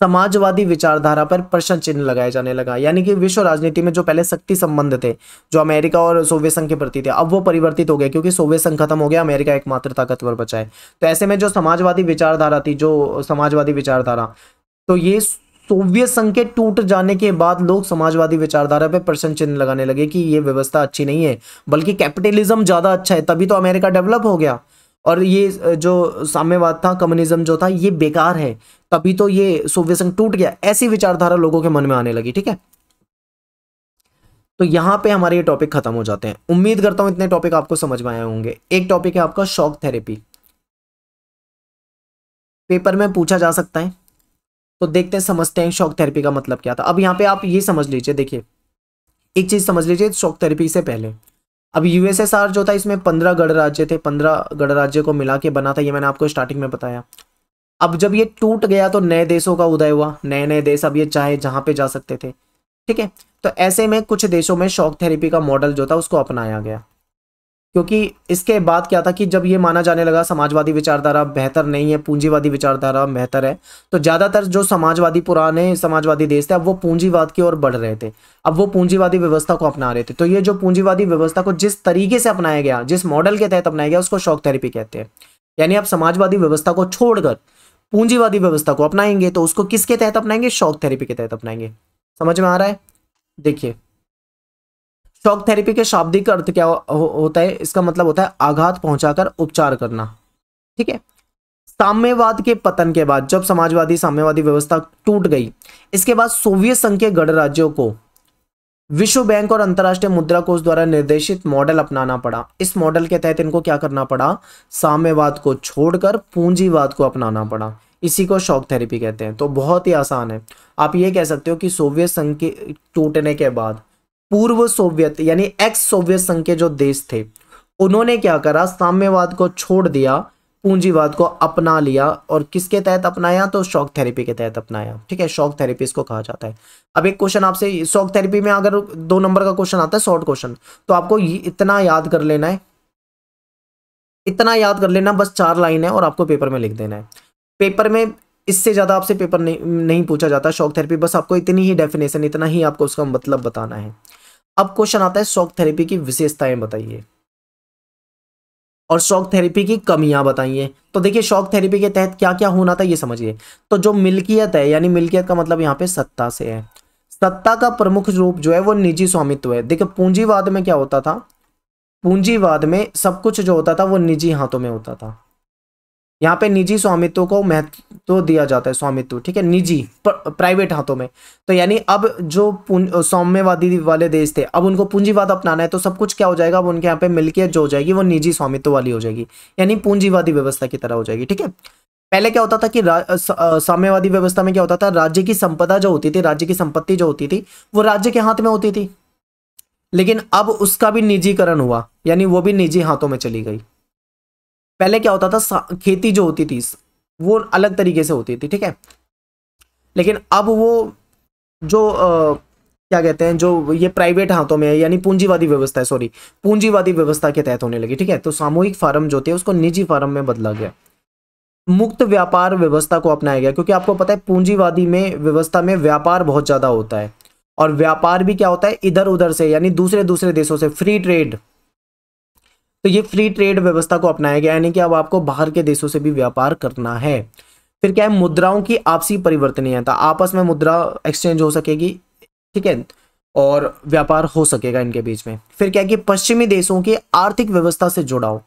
समाजवादी विचारधारा पर प्रश्न चिन्ह लगाए जाने लगा यानी कि विश्व राजनीति में जो पहले शक्ति संबंध थे जो अमेरिका और सोवियत संघ के प्रति थे अब वो परिवर्तित हो गए क्योंकि सोवियत संघ खत्म हो गया अमेरिका एकमात्र ताकतवर बचा है तो ऐसे में जो समाजवादी विचारधारा थी जो समाजवादी विचारधारा तो ये सोवियत संघ के टूट जाने के बाद लोग समाजवादी विचारधारा पर प्रश्न चिन्ह लगाने लगे कि ये व्यवस्था अच्छी नहीं है बल्कि कैपिटलिज्म ज़्यादा अच्छा है तभी तो अमेरिका डेवलप हो गया और ये जो साम्यवाद था कम्युनिज्म जो था ये बेकार है तभी तो ये सोवियत संघ टूट गया ऐसी विचारधारा लोगों के मन में आने लगी ठीक है तो यहां पे हमारे ये टॉपिक खत्म हो जाते हैं उम्मीद करता हूं इतने टॉपिक आपको समझ में आए होंगे एक टॉपिक है आपका शॉक थेरेपी पेपर में पूछा जा सकता है तो देखते हैं समझते हैं शॉक थेरेपी का मतलब क्या था अब यहां पे आप ये समझ लीजिए देखिए एक चीज समझ लीजिए शॉक थेरेपी से पहले अब यूएसएसआर जो था इसमें पंद्रह गणराज्य थे पंद्रह गणराज्य को मिला के बना था ये मैंने आपको स्टार्टिंग में बताया अब जब ये टूट गया तो नए देशों का उदय हुआ नए नए देश अब ये चाहे जहां पे जा सकते थे ठीक है तो ऐसे में कुछ देशों में शॉक थेरेपी का मॉडल जो था उसको अपनाया गया क्योंकि इसके बाद क्या था कि जब ये माना जाने लगा समाजवादी विचारधारा बेहतर नहीं है पूंजीवादी विचारधारा बेहतर है तो ज़्यादातर जो समाजवादी पुराने समाजवादी देश थे अब वो पूंजीवाद की ओर बढ़ रहे थे अब वो पूंजीवादी व्यवस्था को अपना रहे थे तो ये जो पूंजीवादी व्यवस्था को जिस तरीके से अपनाया गया जिस मॉडल के तहत अपनाया गया उसको शॉक थेरेपी कहते हैं यानी आप समाजवादी व्यवस्था को छोड़कर पूंजीवादी व्यवस्था को अपनाएंगे तो उसको किसके तहत अपनाएंगे शॉक थेरेपी के तहत अपनाएंगे समझ में आ रहा है देखिए शॉक थेरेपी के शाब्दिक अर्थ क्या हो, हो, होता है इसका मतलब होता है आघात पहुंचाकर उपचार करना ठीक है साम्यवाद के पतन के बाद जब समाजवादी साम्यवादी व्यवस्था टूट गई इसके बाद सोवियत संघ के गणराज्यों को विश्व बैंक और अंतर्राष्ट्रीय मुद्रा कोष द्वारा निर्देशित मॉडल अपनाना पड़ा इस मॉडल के तहत इनको क्या करना पड़ा साम्यवाद को छोड़कर पूंजीवाद को अपनाना पड़ा इसी को शॉक थेरेपी कहते हैं तो बहुत ही आसान है आप ये कह सकते हो कि सोवियत संघ के टूटने के बाद पूर्व सोवियत यानी एक्स सोवियत संघ के जो देश थे उन्होंने क्या करा साम्यवाद को छोड़ दिया पूंजीवाद को अपना लिया और किसके तहत अपनाया तो शॉक थेरेपी के तहत अपनाया ठीक है शॉक थेरेपी इसको कहा जाता है अब एक क्वेश्चन आपसे शॉक थेरेपी में अगर दो नंबर का क्वेश्चन आता है शॉर्ट क्वेश्चन तो आपको इतना याद कर लेना है इतना याद कर लेना बस चार लाइन है और आपको पेपर में लिख देना है पेपर में इससे ज़्यादा आपसे पेपर नहीं नहीं पूछा जाता शॉक थेरेपी बस आपको इतनी ही डेफिनेशन इतना ही आपको उसका मतलब बताना है अब क्वेश्चन आता है शॉक थेरेपी की विशेषताएं बताइए और शॉक थेरेपी की कमियां बताइए तो देखिए शॉक थेरेपी के तहत क्या क्या होना था ये समझिए तो जो मिल्कियत है यानी मिल्कियत का मतलब यहाँ पे सत्ता से है सत्ता का प्रमुख रूप जो है वो निजी स्वामित्व है देखिए पूंजीवाद में क्या होता था पूंजीवाद में सब कुछ जो होता था वो निजी हाथों में होता था यहाँ पे निजी स्वामित्व को महत्व तो दिया जाता है स्वामित्व ठीक है निजी प्राइवेट हाथों में तो यानी अब जो सौम्यवादी वाले देश थे अब उनको पूंजीवाद अपनाना है तो सब कुछ क्या हो जाएगा अब उनके यहाँ पे मिल्कियत जो हो जाएगी वो निजी स्वामित्व वाली हो जाएगी यानी पूंजीवादी व्यवस्था की तरह हो जाएगी ठीक है पहले क्या होता था कि साम्यवादी व्यवस्था में क्या होता था राज्य की संपदा जो होती थी राज्य की संपत्ति जो होती थी वो राज्य के हाथ में होती थी लेकिन अब उसका भी निजीकरण हुआ यानी वो भी निजी हाथों में चली गई पहले क्या होता था खेती जो होती थी वो अलग तरीके से होती थी ठीक है लेकिन अब वो जो आ, क्या कहते हैं जो ये प्राइवेट हाथों में है यानी पूंजीवादी व्यवस्था है सॉरी पूंजीवादी व्यवस्था के तहत होने लगी ठीक है तो सामूहिक फार्म जो थे उसको निजी फार्म में बदला गया मुक्त व्यापार व्यवस्था को अपनाया गया क्योंकि आपको पता है पूंजीवादी में व्यवस्था में व्यापार बहुत ज़्यादा होता है और व्यापार भी क्या होता है इधर उधर से यानी दूसरे दूसरे देशों से फ्री ट्रेड तो ये फ्री ट्रेड व्यवस्था को अपनाया गया यानी कि अब आपको बाहर के देशों से भी व्यापार करना है फिर क्या है मुद्राओं की आपसी परिवर्तनीयता आपस में मुद्रा एक्सचेंज हो सकेगी ठीक है और व्यापार हो सकेगा इनके बीच में फिर क्या कि पश्चिमी देशों की आर्थिक व्यवस्था से जुड़ाओ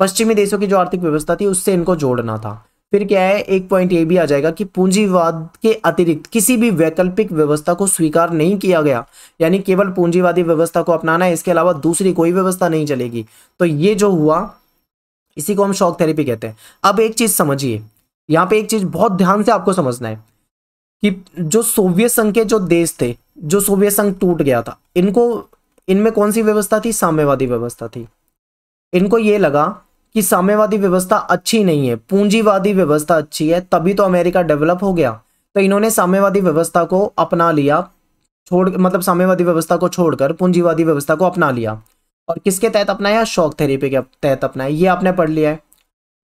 पश्चिमी देशों की जो आर्थिक व्यवस्था थी उससे इनको जोड़ना था फिर क्या है एक पॉइंट ये भी आ जाएगा कि पूंजीवाद के अतिरिक्त किसी भी वैकल्पिक व्यवस्था को स्वीकार नहीं किया गया यानी केवल पूंजीवादी व्यवस्था को अपनाना है इसके अलावा दूसरी कोई व्यवस्था नहीं चलेगी तो ये जो हुआ इसी को हम शॉक थेरेपी कहते हैं अब एक चीज समझिए यहाँ पे एक चीज बहुत ध्यान से आपको समझना है कि जो सोवियत संघ के जो देश थे जो सोवियत संघ टूट गया था इनको इनमें कौन सी व्यवस्था थी साम्यवादी व्यवस्था थी इनको ये लगा कि साम्यवादी व्यवस्था अच्छी नहीं है पूंजीवादी व्यवस्था अच्छी है तभी तो अमेरिका डेवलप हो गया तो इन्होंने साम्यवादी व्यवस्था को अपना लिया छोड़ मतलब साम्यवादी व्यवस्था को छोड़कर पूंजीवादी व्यवस्था को अपना लिया और किसके तहत अपनाया शौक थेरेपी के तहत अपनाया ये आपने पढ़ लिया है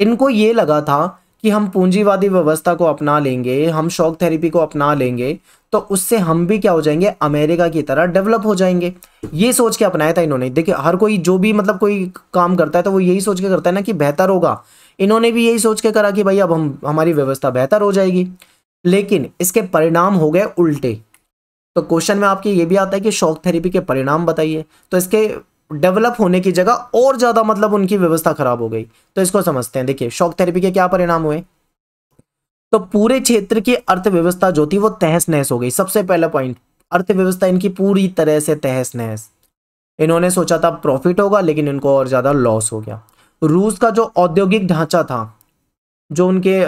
इनको ये लगा था कि हम पूंजीवादी व्यवस्था को अपना लेंगे हम शौक थेरेपी को अपना लेंगे तो उससे हम भी क्या हो जाएंगे अमेरिका की तरह डेवलप हो जाएंगे ये सोच के अपनाया था इन्होंने देखिए हर कोई जो भी मतलब कोई काम करता है तो वो यही सोच के करता है ना कि बेहतर होगा इन्होंने भी यही सोच के करा कि भाई अब हम हमारी व्यवस्था बेहतर हो जाएगी लेकिन इसके परिणाम हो गए उल्टे तो क्वेश्चन में आपके ये भी आता है कि शॉक थेरेपी के परिणाम बताइए तो इसके डेवलप होने की जगह और ज़्यादा मतलब उनकी व्यवस्था खराब हो गई तो इसको समझते हैं देखिए शॉक थेरेपी के क्या परिणाम हुए तो पूरे क्षेत्र की अर्थव्यवस्था जो थी वो तहस नहस हो गई सबसे पहला पॉइंट अर्थव्यवस्था इनकी पूरी तरह से तहस नहस इन्होंने सोचा था प्रॉफिट होगा लेकिन इनको और ज़्यादा लॉस हो गया रूस का जो औद्योगिक ढांचा था जो उनके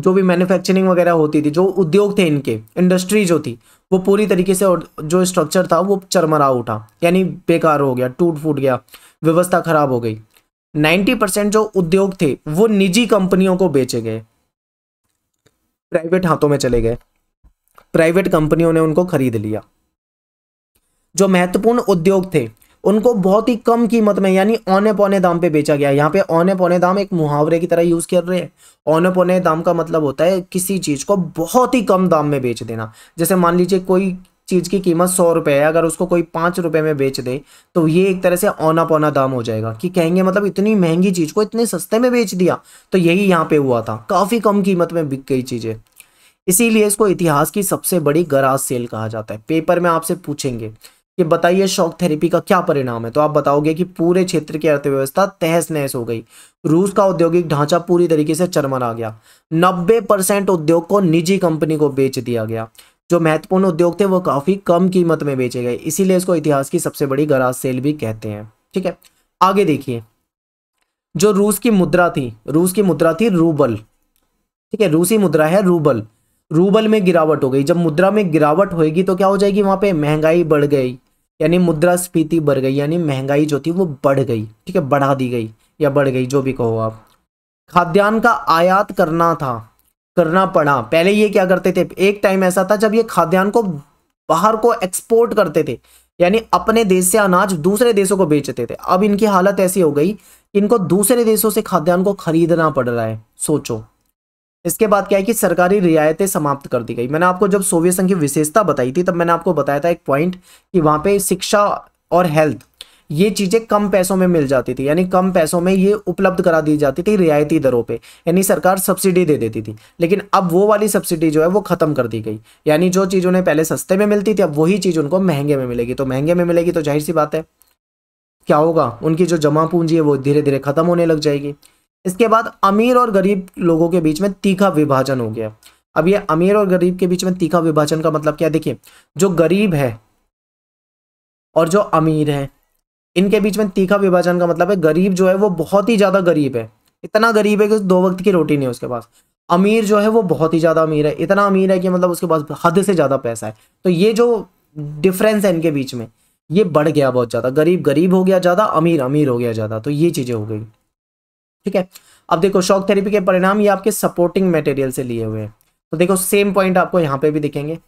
जो भी मैन्युफैक्चरिंग वगैरह होती थी जो उद्योग थे इनके इंडस्ट्री जो थी वो पूरी तरीके से जो स्ट्रक्चर था वो चरमरा उठा यानी बेकार हो गया टूट फूट गया व्यवस्था खराब हो गई 90 परसेंट जो उद्योग थे वो निजी कंपनियों को बेचे गए प्राइवेट हाथों में चले गए प्राइवेट कंपनियों ने उनको खरीद लिया जो महत्वपूर्ण उद्योग थे उनको बहुत ही कम कीमत में यानी औने पौने दाम पे बेचा गया यहाँ पे औने पौने दाम एक मुहावरे की तरह यूज़ कर रहे हैं औने पौने दाम का मतलब होता है किसी चीज़ को बहुत ही कम दाम में बेच देना जैसे मान लीजिए कोई चीज़ की कीमत सौ रुपये है अगर उसको कोई पाँच रुपये में बेच दे तो ये एक तरह से औना पौना दाम हो जाएगा कि कहेंगे मतलब इतनी महंगी चीज़ को इतने सस्ते में बेच दिया तो यही यहाँ पे हुआ था काफ़ी कम कीमत में बिक गई चीज़ें इसीलिए इसको इतिहास की सबसे बड़ी गराज सेल कहा जाता है पेपर में आपसे पूछेंगे कि बताइए शॉक थेरेपी का क्या परिणाम है तो आप बताओगे कि पूरे क्षेत्र की अर्थव्यवस्था तहस नहस हो गई रूस का औद्योगिक ढांचा पूरी तरीके से चरमरा गया 90 परसेंट उद्योग को निजी कंपनी को बेच दिया गया जो महत्वपूर्ण उद्योग थे वो काफ़ी कम कीमत में बेचे गए इसीलिए इसको इतिहास की सबसे बड़ी गराज सेल भी कहते हैं ठीक है आगे देखिए जो रूस की मुद्रा थी रूस की मुद्रा थी रूबल ठीक है रूसी मुद्रा है रूबल रूबल में गिरावट हो गई जब मुद्रा में गिरावट होगी तो क्या हो जाएगी वहां पे महंगाई बढ़ गई यानी मुद्रा स्फीति बढ़ गई यानी महंगाई जो थी वो बढ़ गई ठीक है बढ़ा दी गई या बढ़ गई जो भी कहो आप खाद्यान्न का आयात करना था करना पड़ा पहले ये क्या करते थे एक टाइम ऐसा था जब ये खाद्यान्न को बाहर को एक्सपोर्ट करते थे यानी अपने देश से अनाज दूसरे देशों को बेचते थे अब इनकी हालत ऐसी हो गई कि इनको दूसरे देशों से खाद्यान्न को खरीदना पड़ रहा है सोचो इसके बाद क्या है कि सरकारी रियायतें समाप्त कर दी गई मैंने आपको जब सोवियत संघ की विशेषता बताई थी तब मैंने आपको बताया था एक पॉइंट कि वहां पे शिक्षा और हेल्थ ये चीज़ें कम पैसों में मिल जाती थी यानी कम पैसों में ये उपलब्ध करा दी जाती थी रियायती दरों पे यानी सरकार सब्सिडी दे देती थी लेकिन अब वो वाली सब्सिडी जो है वो ख़त्म कर दी गई यानी जो चीज़ उन्हें पहले सस्ते में मिलती थी अब वही चीज़ उनको महंगे में मिलेगी तो महंगे में मिलेगी तो जाहिर सी बात है क्या होगा उनकी जो जमा पूंजी है वो धीरे धीरे ख़त्म होने लग जाएगी इसके बाद अमीर और गरीब लोगों के बीच में तीखा विभाजन हो गया अब ये अमीर और गरीब के बीच में तीखा विभाजन का मतलब क्या देखिए जो गरीब है और जो अमीर है इनके बीच में तीखा विभाजन का मतलब है गरीब जो है वो बहुत ही ज़्यादा गरीब है इतना गरीब है कि दो वक्त की रोटी नहीं है उसके पास अमीर जो है वो बहुत ही ज़्यादा अमीर है इतना अमीर है कि मतलब उसके पास हद से ज़्यादा पैसा है तो ये जो डिफरेंस है इनके बीच में ये बढ़ गया बहुत ज़्यादा गरीब गरीब हो गया ज़्यादा अमीर अमीर हो गया ज़्यादा तो ये चीज़ें हो गई ठीक है अब देखो शॉक थेरेपी के परिणाम ये आपके सपोर्टिंग मटेरियल से लिए हुए हैं तो देखो सेम पॉइंट आपको यहाँ पे भी दिखेंगे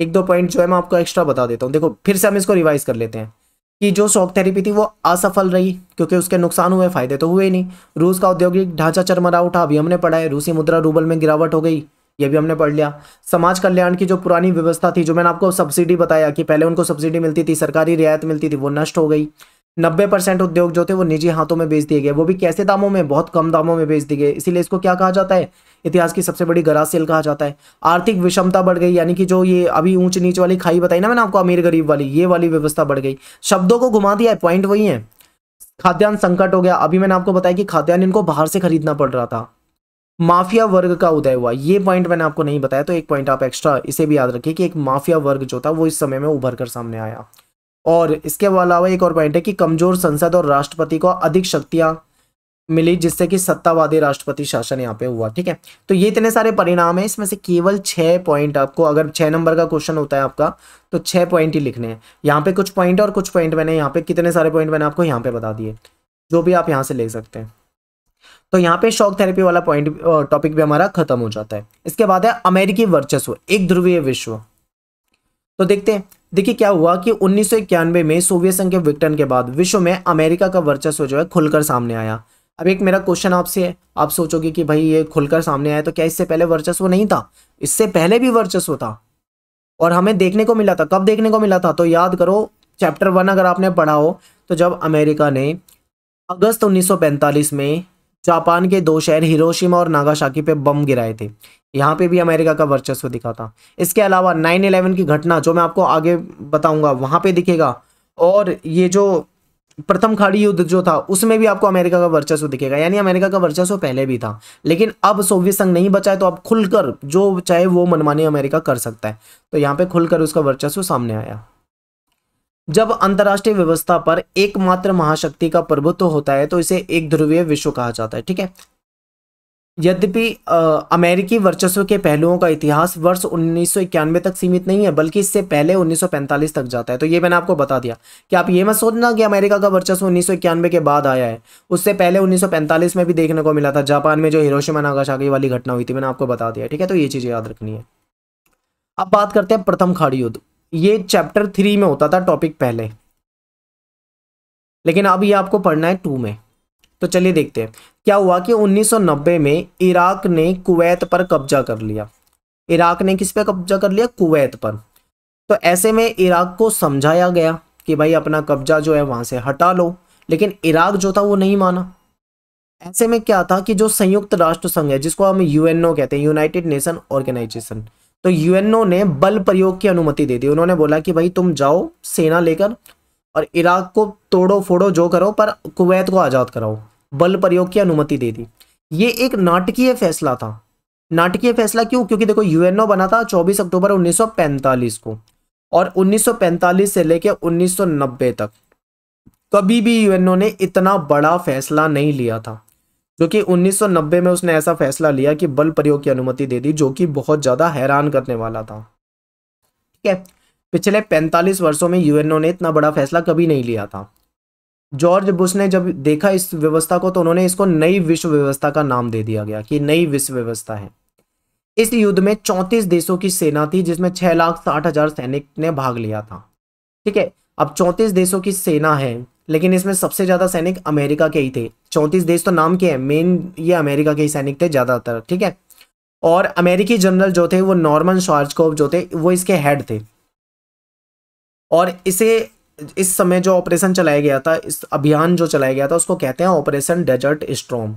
एक दो पॉइंट जो है मैं आपको एक्स्ट्रा बता देता हूँ देखो फिर से हम इसको रिवाइज कर लेते हैं कि जो शॉक थेरेपी थी वो असफल रही क्योंकि उसके नुकसान हुए फायदे तो हुए नहीं रूस का औद्योगिक ढांचा चरमरा उठा अभी हमने पढ़ा है रूसी मुद्रा रूबल में गिरावट हो गई ये भी हमने पढ़ लिया समाज कल्याण की जो पुरानी व्यवस्था थी जो मैंने आपको सब्सिडी बताया कि पहले उनको सब्सिडी मिलती थी सरकारी रियायत मिलती थी वो नष्ट हो गई नब्बे परसेंट उद्योग जो थे वो निजी हाथों में बेच दिए गए वो भी कैसे दामों में बहुत कम दामों में बेच दिए गए इसीलिए इसको क्या कहा जाता है इतिहास की सबसे बड़ी गरा सेल कहा जाता है आर्थिक विषमता बढ़ गई यानी कि जो ये अभी ऊंच नीच वाली खाई बताई ना मैंने आपको अमीर गरीब वाली ये वाली व्यवस्था बढ़ गई शब्दों को घुमा दिया है पॉइंट वही है खाद्यान्न संकट हो गया अभी मैंने आपको बताया कि खाद्यान्न इनको बाहर से खरीदना पड़ रहा था माफिया वर्ग का उदय हुआ ये पॉइंट मैंने आपको नहीं बताया तो एक पॉइंट आप एक्स्ट्रा इसे भी याद रखिए कि एक माफिया वर्ग जो था वो इस समय में उभर कर सामने आया और इसके अलावा एक और पॉइंट है कि कमजोर संसद और राष्ट्रपति को अधिक शक्तियां मिली जिससे कि सत्तावादी राष्ट्रपति शासन यहाँ पे हुआ ठीक है तो ये इतने सारे परिणाम है इसमें से केवल छः पॉइंट आपको अगर छः नंबर का क्वेश्चन होता है आपका तो छः पॉइंट ही लिखने हैं यहाँ पे कुछ पॉइंट और कुछ पॉइंट मैंने यहाँ पे कितने सारे पॉइंट मैंने आपको यहाँ पे बता दिए जो भी आप यहाँ से ले सकते हैं तो यहाँ पे शॉक थेरेपी वाला पॉइंट टॉपिक भी हमारा खत्म हो जाता है इसके बाद है अमेरिकी वर्चस्व एक ध्रुवीय विश्व तो देखते हैं देखिए क्या हुआ कि उन्नीस में सोवियत संघ के विघटन के बाद विश्व में अमेरिका का वर्चस्व जो है खुलकर सामने आया अब एक मेरा क्वेश्चन आपसे है आप सोचोगे कि भाई ये खुलकर सामने आया तो क्या इससे पहले वर्चस्व नहीं था इससे पहले भी वर्चस्व था और हमें देखने को मिला था कब देखने को मिला था तो याद करो चैप्टर वन अगर आपने पढ़ा हो तो जब अमेरिका ने अगस्त 1945 में जापान के दो शहर हिरोशिमा और नागासाकी पे बम गिराए थे यहाँ पे भी अमेरिका का वर्चस्व दिखा था इसके अलावा नाइन इलेवन की घटना जो मैं आपको आगे बताऊंगा वहां पे दिखेगा और ये जो प्रथम खाड़ी युद्ध जो था उसमें भी आपको अमेरिका का वर्चस्व दिखेगा यानी अमेरिका का वर्चस्व पहले भी था लेकिन अब सोवियत संघ नहीं बचा है तो अब खुलकर जो चाहे वो मनमानी अमेरिका कर सकता है तो यहाँ पे खुलकर उसका वर्चस्व सामने आया जब अंतर्राष्ट्रीय व्यवस्था पर एकमात्र महाशक्ति का प्रभुत्व होता है तो इसे एक ध्रुवीय विश्व कहा जाता है ठीक है यद्यपि अमेरिकी वर्चस्व के पहलुओं का इतिहास वर्ष उन्नीस तक सीमित नहीं है बल्कि इससे पहले 1945 तक जाता है तो ये मैंने आपको बता दिया कि आप ये मत सोचना कि अमेरिका का वर्चस्व उन्नीस के बाद आया है उससे पहले 1945 में भी देखने को मिला था जापान में जो हिरोशिमा नागासाकी वाली घटना हुई थी मैंने आपको बता दिया ठीक है तो ये चीज़ याद रखनी है अब बात करते हैं प्रथम खाड़ी युद्ध ये चैप्टर थ्री में होता था टॉपिक पहले लेकिन अब ये आपको पढ़ना है टू में तो चलिए देखते हैं क्या हुआ कि 1990 में इराक ने कुवैत पर कब्जा कर लिया इराक ने किस पे कब्जा कर लिया कुवैत पर तो ऐसे में इराक को समझाया गया कि भाई अपना कब्जा जो है वहां से हटा लो लेकिन इराक जो था वो नहीं माना ऐसे में क्या था कि जो संयुक्त राष्ट्र संघ है जिसको हम यूएनओ कहते हैं यूनाइटेड नेशन ऑर्गेनाइजेशन तो यूएनओ ने बल प्रयोग की अनुमति दे दी उन्होंने बोला कि भाई तुम जाओ सेना लेकर और इराक को तोड़ो फोड़ो जो करो पर कुवैत को आज़ाद कराओ बल प्रयोग की अनुमति दे दी ये एक नाटकीय फैसला था नाटकीय फैसला क्यों क्योंकि देखो यूएनओ बना था 24 अक्टूबर 1945 को और 1945 से लेकर 1990 तक कभी भी यूएनओ ने इतना बड़ा फैसला नहीं लिया था क्योंकि 1990 में उसने ऐसा फैसला लिया कि बल प्रयोग की अनुमति दे दी जो कि बहुत ज़्यादा हैरान करने वाला था ठीक है पिछले 45 वर्षों में यूएनओ ने इतना बड़ा फैसला कभी नहीं लिया था जॉर्ज बुश ने जब देखा इस व्यवस्था को तो उन्होंने इसको नई विश्व व्यवस्था का नाम दे दिया गया कि नई विश्व व्यवस्था है इस युद्ध में चौंतीस देशों की सेना थी जिसमें छह लाख साठ हजार सैनिक ने भाग लिया था ठीक है अब चौंतीस देशों की सेना है लेकिन इसमें सबसे ज़्यादा सैनिक अमेरिका के ही थे चौंतीस देश तो नाम के हैं मेन ये अमेरिका के ही सैनिक थे ज़्यादातर ठीक है और अमेरिकी जनरल जो थे वो नॉर्मन श्वार्जकोव जो थे वो इसके हेड थे और इसे इस समय जो ऑपरेशन चलाया गया था इस अभियान जो चलाया गया था उसको कहते हैं ऑपरेशन डेजर्ट स्ट्रॉम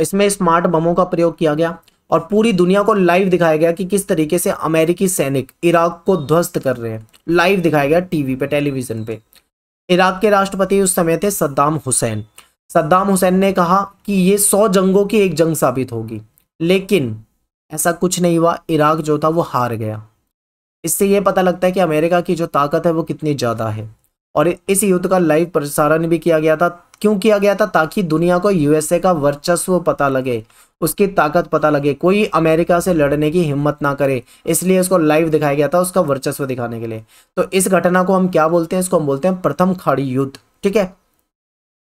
इसमें स्मार्ट बमों का प्रयोग किया गया और पूरी दुनिया को लाइव दिखाया गया कि किस तरीके से अमेरिकी सैनिक इराक को ध्वस्त कर रहे हैं लाइव दिखाया गया टीवी पे टेलीविजन पे इराक के राष्ट्रपति उस समय थे सद्दाम हुसैन सद्दाम हुसैन ने कहा कि ये सौ जंगों की एक जंग साबित होगी लेकिन ऐसा कुछ नहीं हुआ इराक जो था वो हार गया इससे ये पता लगता है कि अमेरिका की जो ताकत है वो कितनी ज़्यादा है और इस युद्ध का लाइव प्रसारण भी किया गया था क्यों किया गया था ताकि दुनिया को यूएसए का वर्चस्व पता लगे उसकी ताकत पता लगे कोई अमेरिका से लड़ने की हिम्मत ना करे इसलिए उसको लाइव दिखाया गया था उसका वर्चस्व दिखाने के लिए तो इस घटना को हम क्या बोलते हैं इसको हम बोलते हैं प्रथम खाड़ी युद्ध ठीक है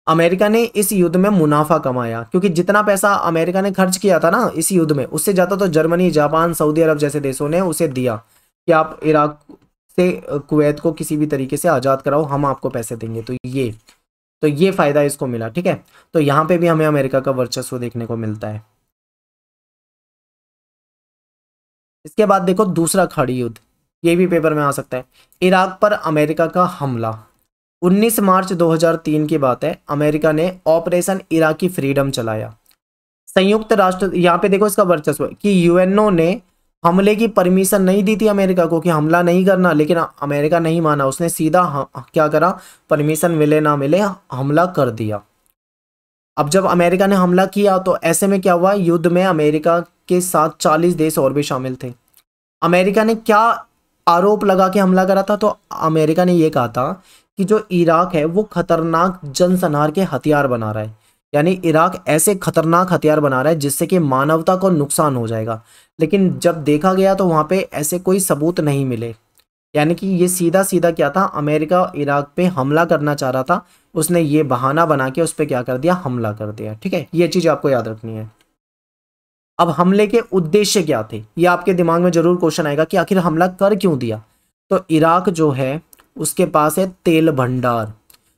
अमेरिका ने इस युद्ध में मुनाफा कमाया क्योंकि जितना पैसा अमेरिका ने खर्च किया था ना इस युद्ध में उससे ज़्यादा तो जर्मनी जापान सऊदी अरब जैसे देशों ने उसे दिया कि आप इराक से कुवैत को किसी भी तरीके से आज़ाद कराओ हम आपको पैसे देंगे तो ये तो ये फायदा इसको मिला ठीक है तो यहां पे भी हमें अमेरिका का वर्चस्व देखने को मिलता है इसके बाद देखो दूसरा खाड़ी युद्ध ये भी पेपर में आ सकता है इराक पर अमेरिका का हमला 19 मार्च 2003 की बात है अमेरिका ने ऑपरेशन इराकी फ्रीडम चलाया संयुक्त राष्ट्र यहाँ पे देखो इसका वर्चस्व कि यूएनओ ने हमले की परमिशन नहीं दी थी अमेरिका को कि हमला नहीं करना लेकिन अमेरिका नहीं माना उसने सीधा क्या करा परमिशन मिले ना मिले हमला कर दिया अब जब अमेरिका ने हमला किया तो ऐसे में क्या हुआ युद्ध में अमेरिका के साथ चालीस देश और भी शामिल थे अमेरिका ने क्या आरोप लगा के हमला करा था तो अमेरिका ने यह कहा था कि जो इराक है वो खतरनाक जनसंहार के हथियार बना रहा है यानी इराक ऐसे खतरनाक हथियार बना रहा है जिससे कि मानवता को नुकसान हो जाएगा लेकिन जब देखा गया तो वहाँ पे ऐसे कोई सबूत नहीं मिले यानी कि ये सीधा सीधा क्या था अमेरिका इराक पे हमला करना चाह रहा था उसने ये बहाना बना के उस पर क्या कर दिया हमला कर दिया ठीक है ये चीज़ आपको याद रखनी है अब हमले के उद्देश्य क्या थे ये आपके दिमाग में जरूर क्वेश्चन आएगा कि आखिर हमला कर क्यों दिया तो इराक जो है उसके पास है तेल भंडार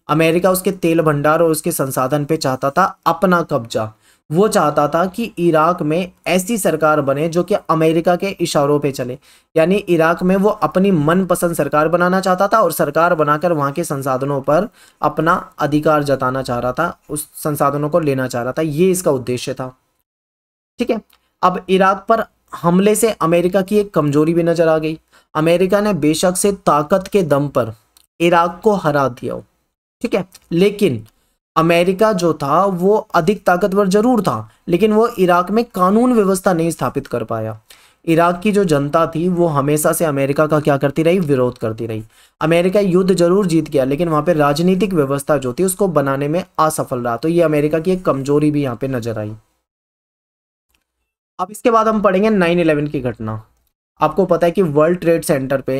अमेरिका उसके तेल भंडार और उसके संसाधन पे चाहता था अपना कब्जा वो चाहता था कि इराक में ऐसी सरकार बने जो कि अमेरिका के इशारों पे चले यानी इराक में वो अपनी मनपसंद सरकार बनाना चाहता था और सरकार बनाकर वहाँ के संसाधनों पर अपना अधिकार जताना चाह रहा था उस संसाधनों को लेना चाह रहा था ये इसका उद्देश्य था ठीक है अब इराक पर हमले से अमेरिका की एक कमजोरी भी नजर आ गई अमेरिका ने बेशक से ताकत के दम पर इराक को हरा दिया ठीक है लेकिन अमेरिका जो था वो अधिक ताकतवर जरूर था लेकिन वो इराक में कानून व्यवस्था नहीं स्थापित कर पाया इराक की जो जनता थी वो हमेशा से अमेरिका का क्या करती रही विरोध करती रही अमेरिका युद्ध जरूर जीत गया लेकिन वहाँ पे राजनीतिक व्यवस्था जो थी उसको बनाने में असफल रहा तो ये अमेरिका की एक कमजोरी भी यहाँ पे नजर आई अब इसके बाद हम पढ़ेंगे नाइन इलेवन की घटना आपको पता है कि वर्ल्ड ट्रेड सेंटर पे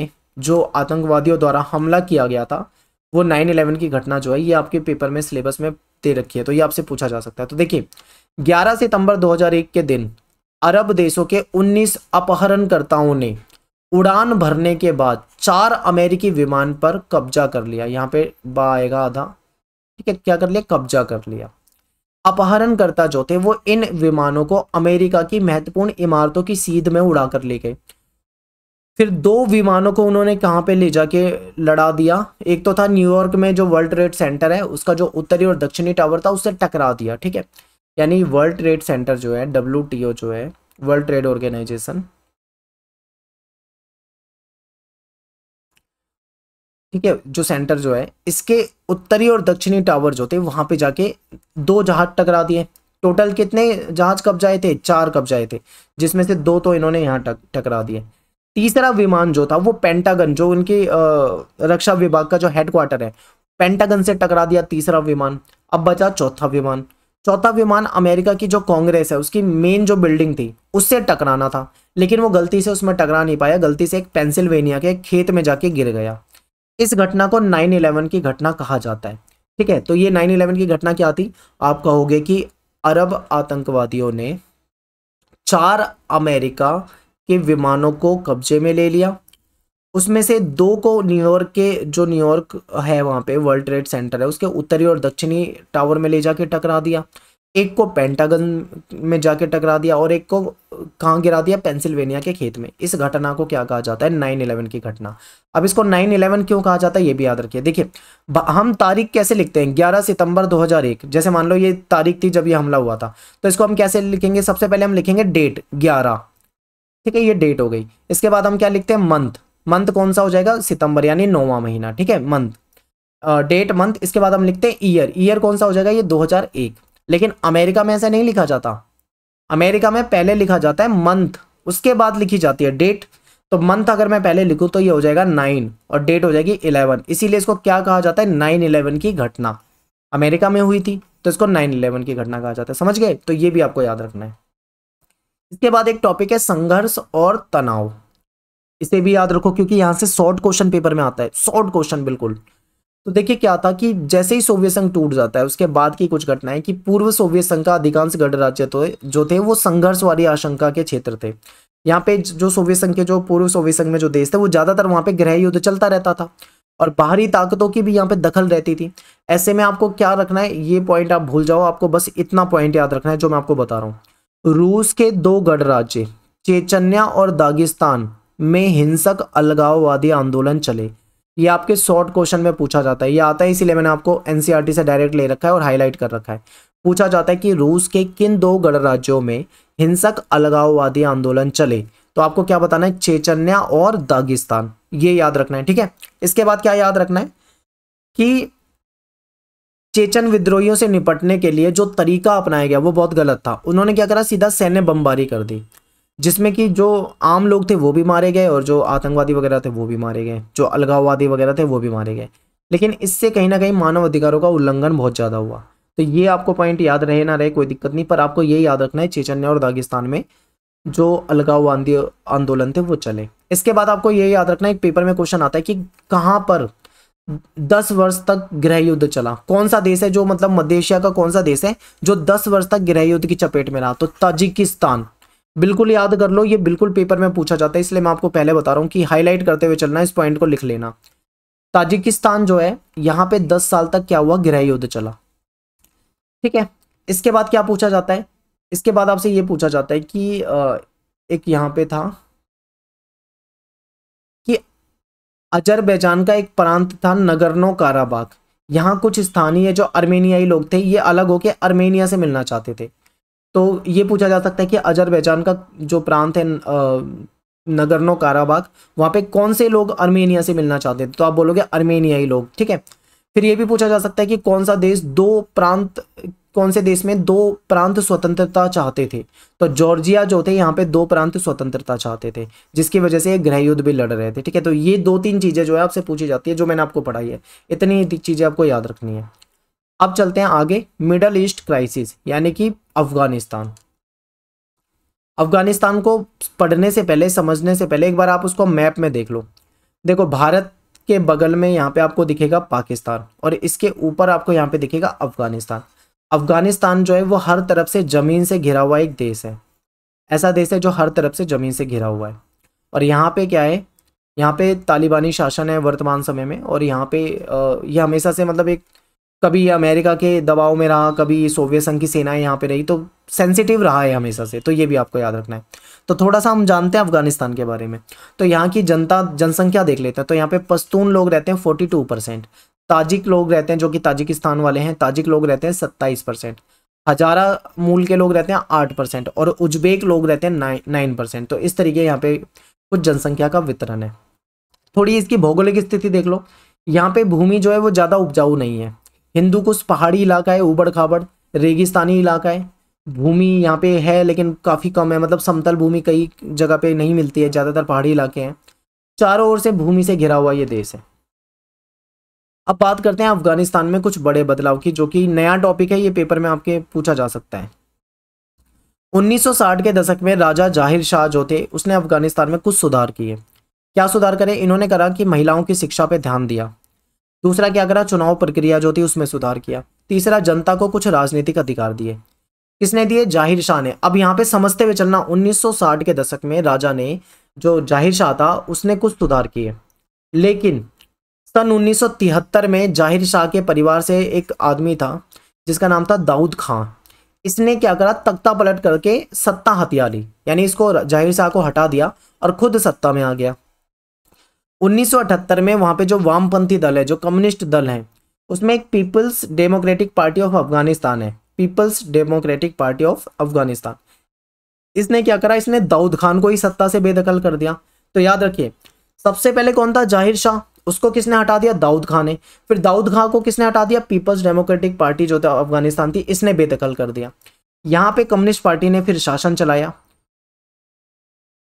जो आतंकवादियों द्वारा हमला किया गया था वो नाइन इलेवन की घटना जो है ये आपके पेपर में सिलेबस में दे रखी है तो ये आपसे पूछा जा सकता है तो देखिए 11 सितंबर 2001 के दिन अरब देशों के 19 अपहरणकर्ताओं ने उड़ान भरने के बाद चार अमेरिकी विमान पर कब्जा कर लिया यहाँ पे बा आएगा आधा ठीक है क्या कर लिया कब्जा कर लिया अपहरणकर्ता जो थे वो इन विमानों को अमेरिका की महत्वपूर्ण इमारतों की सीध में उड़ा कर ले गए फिर दो विमानों को उन्होंने कहाँ पे ले जाके लड़ा दिया एक तो था न्यूयॉर्क में जो वर्ल्ड ट्रेड सेंटर है उसका जो उत्तरी और दक्षिणी टावर था उससे टकरा दिया ठीक है यानी वर्ल्ड ट्रेड सेंटर जो है डब्ल्यू जो है वर्ल्ड ट्रेड ऑर्गेनाइजेशन ठीक है जो सेंटर जो है इसके उत्तरी और दक्षिणी टावर जो थे वहां पे जाके दो जहाज टकरा दिए टोटल कितने जहाज कब्जाए थे चार कब्जाए थे जिसमें से दो तो इन्होंने यहाँ टकरा दिए तीसरा विमान जो था वो पेंटागन जो उनके रक्षा विभाग का जो हेडक्वार्टर है पेंटागन से टकरा दिया तीसरा विमान अब बचा चौथा विमान चौथा विमान अमेरिका की जो कांग्रेस है उसकी मेन जो बिल्डिंग थी उससे टकराना था लेकिन वो गलती से उसमें टकरा नहीं पाया गलती से एक पेंसिल्वेनिया के खेत में जाके गिर गया इस घटना को 9/11 की घटना कहा जाता है ठीक है तो ये 9/11 की घटना क्या थी आप कहोगे कि अरब आतंकवादियों ने चार अमेरिका के विमानों को कब्जे में ले लिया उसमें से दो को न्यूयॉर्क के जो न्यूयॉर्क है वहाँ पे वर्ल्ड ट्रेड सेंटर है उसके उत्तरी और दक्षिणी टावर में ले जाके टकरा दिया एक को पेंटागन में जाके टकरा दिया और एक को कहाँ गिरा दिया पेंसिल्वेनिया के खेत में इस घटना को क्या कहा जाता है नाइन इलेवन की घटना अब इसको नाइन इलेवन क्यों कहा जाता है ये भी याद रखिए देखिए हम तारीख कैसे लिखते हैं ग्यारह सितंबर 2001 जैसे मान लो ये तारीख थी जब ये हमला हुआ था तो इसको हम कैसे लिखेंगे सबसे पहले हम लिखेंगे डेट ग्यारह ठीक है ये डेट हो गई इसके बाद हम क्या लिखते हैं मंथ मंथ कौन सा हो जाएगा सितंबर यानी नौवा महीना ठीक है मंथ डेट मंथ इसके बाद हम लिखते हैं ईयर ईयर कौन सा हो जाएगा ये 2001 लेकिन अमेरिका में ऐसा नहीं लिखा जाता अमेरिका में पहले लिखा जाता है मंथ उसके बाद लिखी जाती है डेट तो मंथ अगर मैं पहले लिखूं तो ये हो जाएगा नाइन और डेट हो जाएगी इलेवन इसीलिए इसको क्या कहा जाता है नाइन इलेवन की घटना अमेरिका में हुई थी तो इसको नाइन इलेवन की घटना कहा जाता है समझ गए तो ये भी आपको याद रखना है इसके बाद एक टॉपिक है संघर्ष और तनाव इसे भी याद रखो क्योंकि यहाँ से शॉर्ट क्वेश्चन पेपर में आता है शॉर्ट क्वेश्चन बिल्कुल तो देखिए क्या था कि जैसे ही सोवियत संघ टूट जाता है उसके बाद की कुछ घटनाएं कि पूर्व सोवियत संघ का अधिकांश गणराज्य तो जो थे वो संघर्ष वाली आशंका के क्षेत्र थे यहाँ पे जो सोवियत संघ के जो पूर्व सोवियत संघ में जो देश थे वो ज़्यादातर वहाँ पे गृह युद्ध चलता रहता था और बाहरी ताकतों की भी यहाँ पे दखल रहती थी ऐसे में आपको क्या रखना है ये पॉइंट आप भूल जाओ आपको बस इतना पॉइंट याद रखना है जो मैं आपको बता रहा हूँ रूस के दो गणराज्य चेचन्या और दागिस्तान में हिंसक अलगाववादी आंदोलन चले ये आपके शॉर्ट क्वेश्चन में पूछा जाता है ये आता है इसीलिए मैंने आपको एनसीईआरटी e से डायरेक्ट ले रखा है और हाईलाइट कर रखा है पूछा जाता है कि रूस के किन दो गणराज्यों में हिंसक अलगाववादी आंदोलन चले तो आपको क्या बताना है चेचन्या और दागिस्तान ये याद रखना है ठीक है इसके बाद क्या याद रखना है कि चेचन विद्रोहियों से निपटने के लिए जो तरीका अपनाया गया वो बहुत गलत था उन्होंने क्या करा सीधा सैन्य बमबारी कर दी जिसमें कि जो आम लोग थे वो भी मारे गए और जो आतंकवादी वगैरह थे वो भी मारे गए जो अलगाववादी वगैरह थे वो भी मारे गए लेकिन इससे कहीं ना कहीं मानव अधिकारों का उल्लंघन बहुत ज़्यादा हुआ तो ये आपको पॉइंट याद रहे ना रहे कोई दिक्कत नहीं पर आपको ये याद रखना है चेचन्या और दागिस्तान में जो अलगाववादी आंदोलन थे वो चले इसके बाद आपको ये याद रखना एक पेपर में क्वेश्चन आता है कि कहाँ पर दस वर्ष तक गृह युद्ध चला कौन सा देश है जो मतलब मध्य एशिया का कौन सा देश है जो दस वर्ष तक गृह युद्ध की चपेट में रहा तो ताजिकिस्तान बिल्कुल याद कर लो ये बिल्कुल पेपर में पूछा जाता है इसलिए मैं आपको पहले बता रहा हूँ कि हाईलाइट करते हुए चलना इस पॉइंट को लिख लेना ताजिकिस्तान जो है यहाँ पे दस साल तक क्या हुआ गृह युद्ध चला ठीक है इसके बाद क्या पूछा जाता है इसके बाद आपसे ये पूछा जाता है कि एक यहाँ पे था कि अजरबैजान का एक प्रांत था नगरनो काराबाग यहाँ कुछ स्थानीय जो अर्मेनियाई लोग थे ये अलग होके अर्मेनिया से मिलना चाहते थे तो ये पूछा जा सकता है कि अजरबैजान का जो प्रांत है नगरनो काराबाग वहाँ पे कौन से लोग अर्मेनिया से मिलना चाहते थे तो आप बोलोगे अर्मेनियाई लोग ठीक है फिर ये भी पूछा जा सकता है कि कौन सा देश दो प्रांत कौन से देश में दो प्रांत स्वतंत्रता चाहते थे तो जॉर्जिया जो थे यहाँ पे दो प्रांत स्वतंत्रता चाहते थे जिसकी वजह से गृह युद्ध भी लड़ रहे थे ठीक है तो ये दो तीन चीज़ें जो है आपसे पूछी जाती है जो मैंने आपको पढ़ाई है इतनी चीज़ें आपको याद रखनी है अब चलते हैं आगे मिडल ईस्ट क्राइसिस यानी कि अफगानिस्तान अफगानिस्तान को पढ़ने से पहले समझने से पहले एक बार आप उसको मैप में देख लो देखो भारत के बगल में यहाँ पे आपको दिखेगा पाकिस्तान और इसके ऊपर आपको यहाँ पे दिखेगा अफगानिस्तान अफगानिस्तान जो है वो हर तरफ से ज़मीन से घिरा हुआ एक देश है ऐसा देश है जो हर तरफ से ज़मीन से घिरा हुआ है और यहाँ पे क्या है यहाँ पे तालिबानी शासन है वर्तमान समय में और यहाँ पे ये हमेशा से मतलब एक कभी अमेरिका के दबाव में रहा कभी सोवियत संघ की सेनाएं यहाँ पे रही तो सेंसिटिव रहा है हमेशा से तो ये भी आपको याद रखना है तो थोड़ा सा हम जानते हैं अफगानिस्तान के बारे में तो यहाँ की जनता जनसंख्या देख लेते हैं तो यहाँ पे पस्तून लोग रहते हैं फोर्टी टू परसेंट ताजिक लोग रहते हैं जो कि ताजिकिस्तान वाले हैं ताजिक लोग रहते हैं सत्ताईस परसेंट हजारा मूल के लोग रहते हैं आठ परसेंट और उज्बेक लोग रहते हैं नाइन नाइन परसेंट तो इस तरीके यहाँ पे कुछ जनसंख्या का वितरण है थोड़ी इसकी भौगोलिक स्थिति देख लो यहाँ पे भूमि जो है वो ज़्यादा उपजाऊ नहीं है हिंदू कुछ पहाड़ी इलाका है उबड़ खाबड़ रेगिस्तानी इलाका है भूमि यहाँ पे है लेकिन काफ़ी कम है मतलब समतल भूमि कई जगह पे नहीं मिलती है ज़्यादातर पहाड़ी इलाके हैं चारों ओर से भूमि से घिरा हुआ ये देश है अब बात करते हैं अफगानिस्तान में कुछ बड़े बदलाव की जो कि नया टॉपिक है ये पेपर में आपके पूछा जा सकता है 1960 के दशक में राजा जाहिर शाह जो थे उसने अफगानिस्तान में कुछ सुधार किए क्या सुधार करे इन्होंने करा कि महिलाओं की शिक्षा पर ध्यान दिया दूसरा क्या करा चुनाव प्रक्रिया जो थी उसमें सुधार किया तीसरा जनता को कुछ राजनीतिक अधिकार दिए किसने दिए जाहिर शाह ने अब यहाँ पे समझते हुए चलना 1960 के दशक में राजा ने जो जाहिर शाह था उसने कुछ सुधार किए लेकिन सन 1973 में जाहिर शाह के परिवार से एक आदमी था जिसका नाम था दाऊद खां इसने क्या करा तख्ता पलट करके सत्ता हथिया ली यानी इसको जाहिर शाह को हटा दिया और खुद सत्ता में आ गया 1978 में वहां पे जो वामपंथी दल है जो कम्युनिस्ट दल है उसमें एक people's democratic party of Afghanistan है people's democratic party of Afghanistan इसने क्या करा इसने दाऊद खान को ही सत्ता से बेदखल कर दिया तो याद रखिए सबसे पहले कौन था जाहिर शाह उसको किसने हटा दिया दाऊद खां ने फिर दाऊद खां को किसने हटा दिया पीपल्स डेमोक्रेटिक पार्टी जो था अफगानिस्तान थी इसने बेदखल कर दिया यहाँ पे कम्युनिस्ट पार्टी ने फिर शासन चलाया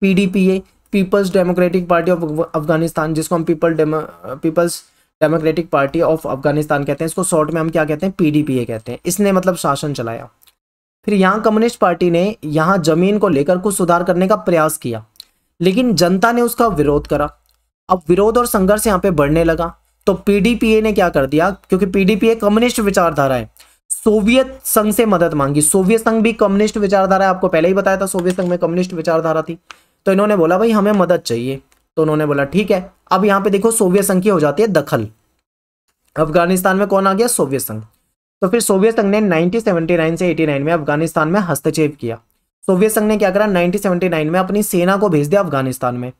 PDPA people's democratic party of Afghanistan जिसको हम people people's democratic party of Afghanistan कहते हैं इसको शॉर्ट में हम क्या कहते हैं पीडीपीए कहते हैं इसने मतलब शासन चलाया फिर यहाँ कम्युनिस्ट पार्टी ने यहाँ जमीन को लेकर कुछ सुधार करने का प्रयास किया लेकिन जनता ने उसका विरोध करा अब विरोध और संघर्ष यहाँ पे बढ़ने लगा तो पीडीपीए ने क्या कर दिया क्योंकि पीडीपीए कम्युनिस्ट विचारधारा है सोवियत संघ से मदद मांगी सोवियत संघ भी कम्युनिस्ट विचारधारा है आपको पहले ही बताया था सोवियत संघ में कम्युनिस्ट विचारधारा थी तो इन्होंने बोला भाई हमें मदद चाहिए तो उन्होंने बोला ठीक है अब यहाँ पे देखो सोवियत संघ की हो जाती है दखल अफगानिस्तान में कौन आ गया सोवियत संघ तो फिर सोवियत संघ ने 1979 से 89 में अफगानिस्तान में हस्तक्षेप किया सोवियत संघ ने क्या करा 1979 में अपनी सेना को भेज दिया अफगानिस्तान में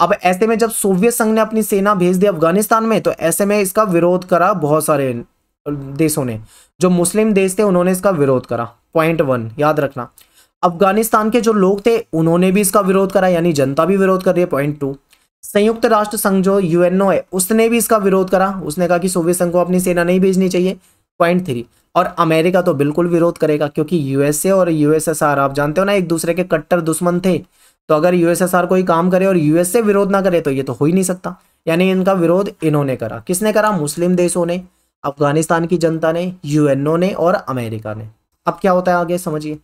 अब ऐसे में जब सोवियत संघ ने अपनी सेना भेज दी अफगानिस्तान में तो ऐसे में इसका विरोध करा बहुत सारे देशों ने जो मुस्लिम देश थे उन्होंने इसका विरोध करा पॉइंट वन याद रखना अफगानिस्तान के जो लोग थे उन्होंने भी इसका विरोध करा यानी जनता भी विरोध कर रही है पॉइंट टू संयुक्त राष्ट्र संघ जो यूएनओ है उसने भी इसका विरोध करा उसने कहा कि सोवियत संघ को अपनी सेना नहीं भेजनी चाहिए पॉइंट थ्री और अमेरिका तो बिल्कुल विरोध करेगा क्योंकि यूएसए और यूएसएसआर आप जानते हो ना एक दूसरे के कट्टर दुश्मन थे तो अगर यूएसएसआर कोई काम करे और यूएस से विरोध ना करे तो ये तो हो ही नहीं सकता यानी इनका विरोध इन्होंने करा किसने करा मुस्लिम देशों ने अफगानिस्तान की जनता ने यूएनओ ने और अमेरिका ने अब क्या होता है आगे समझिए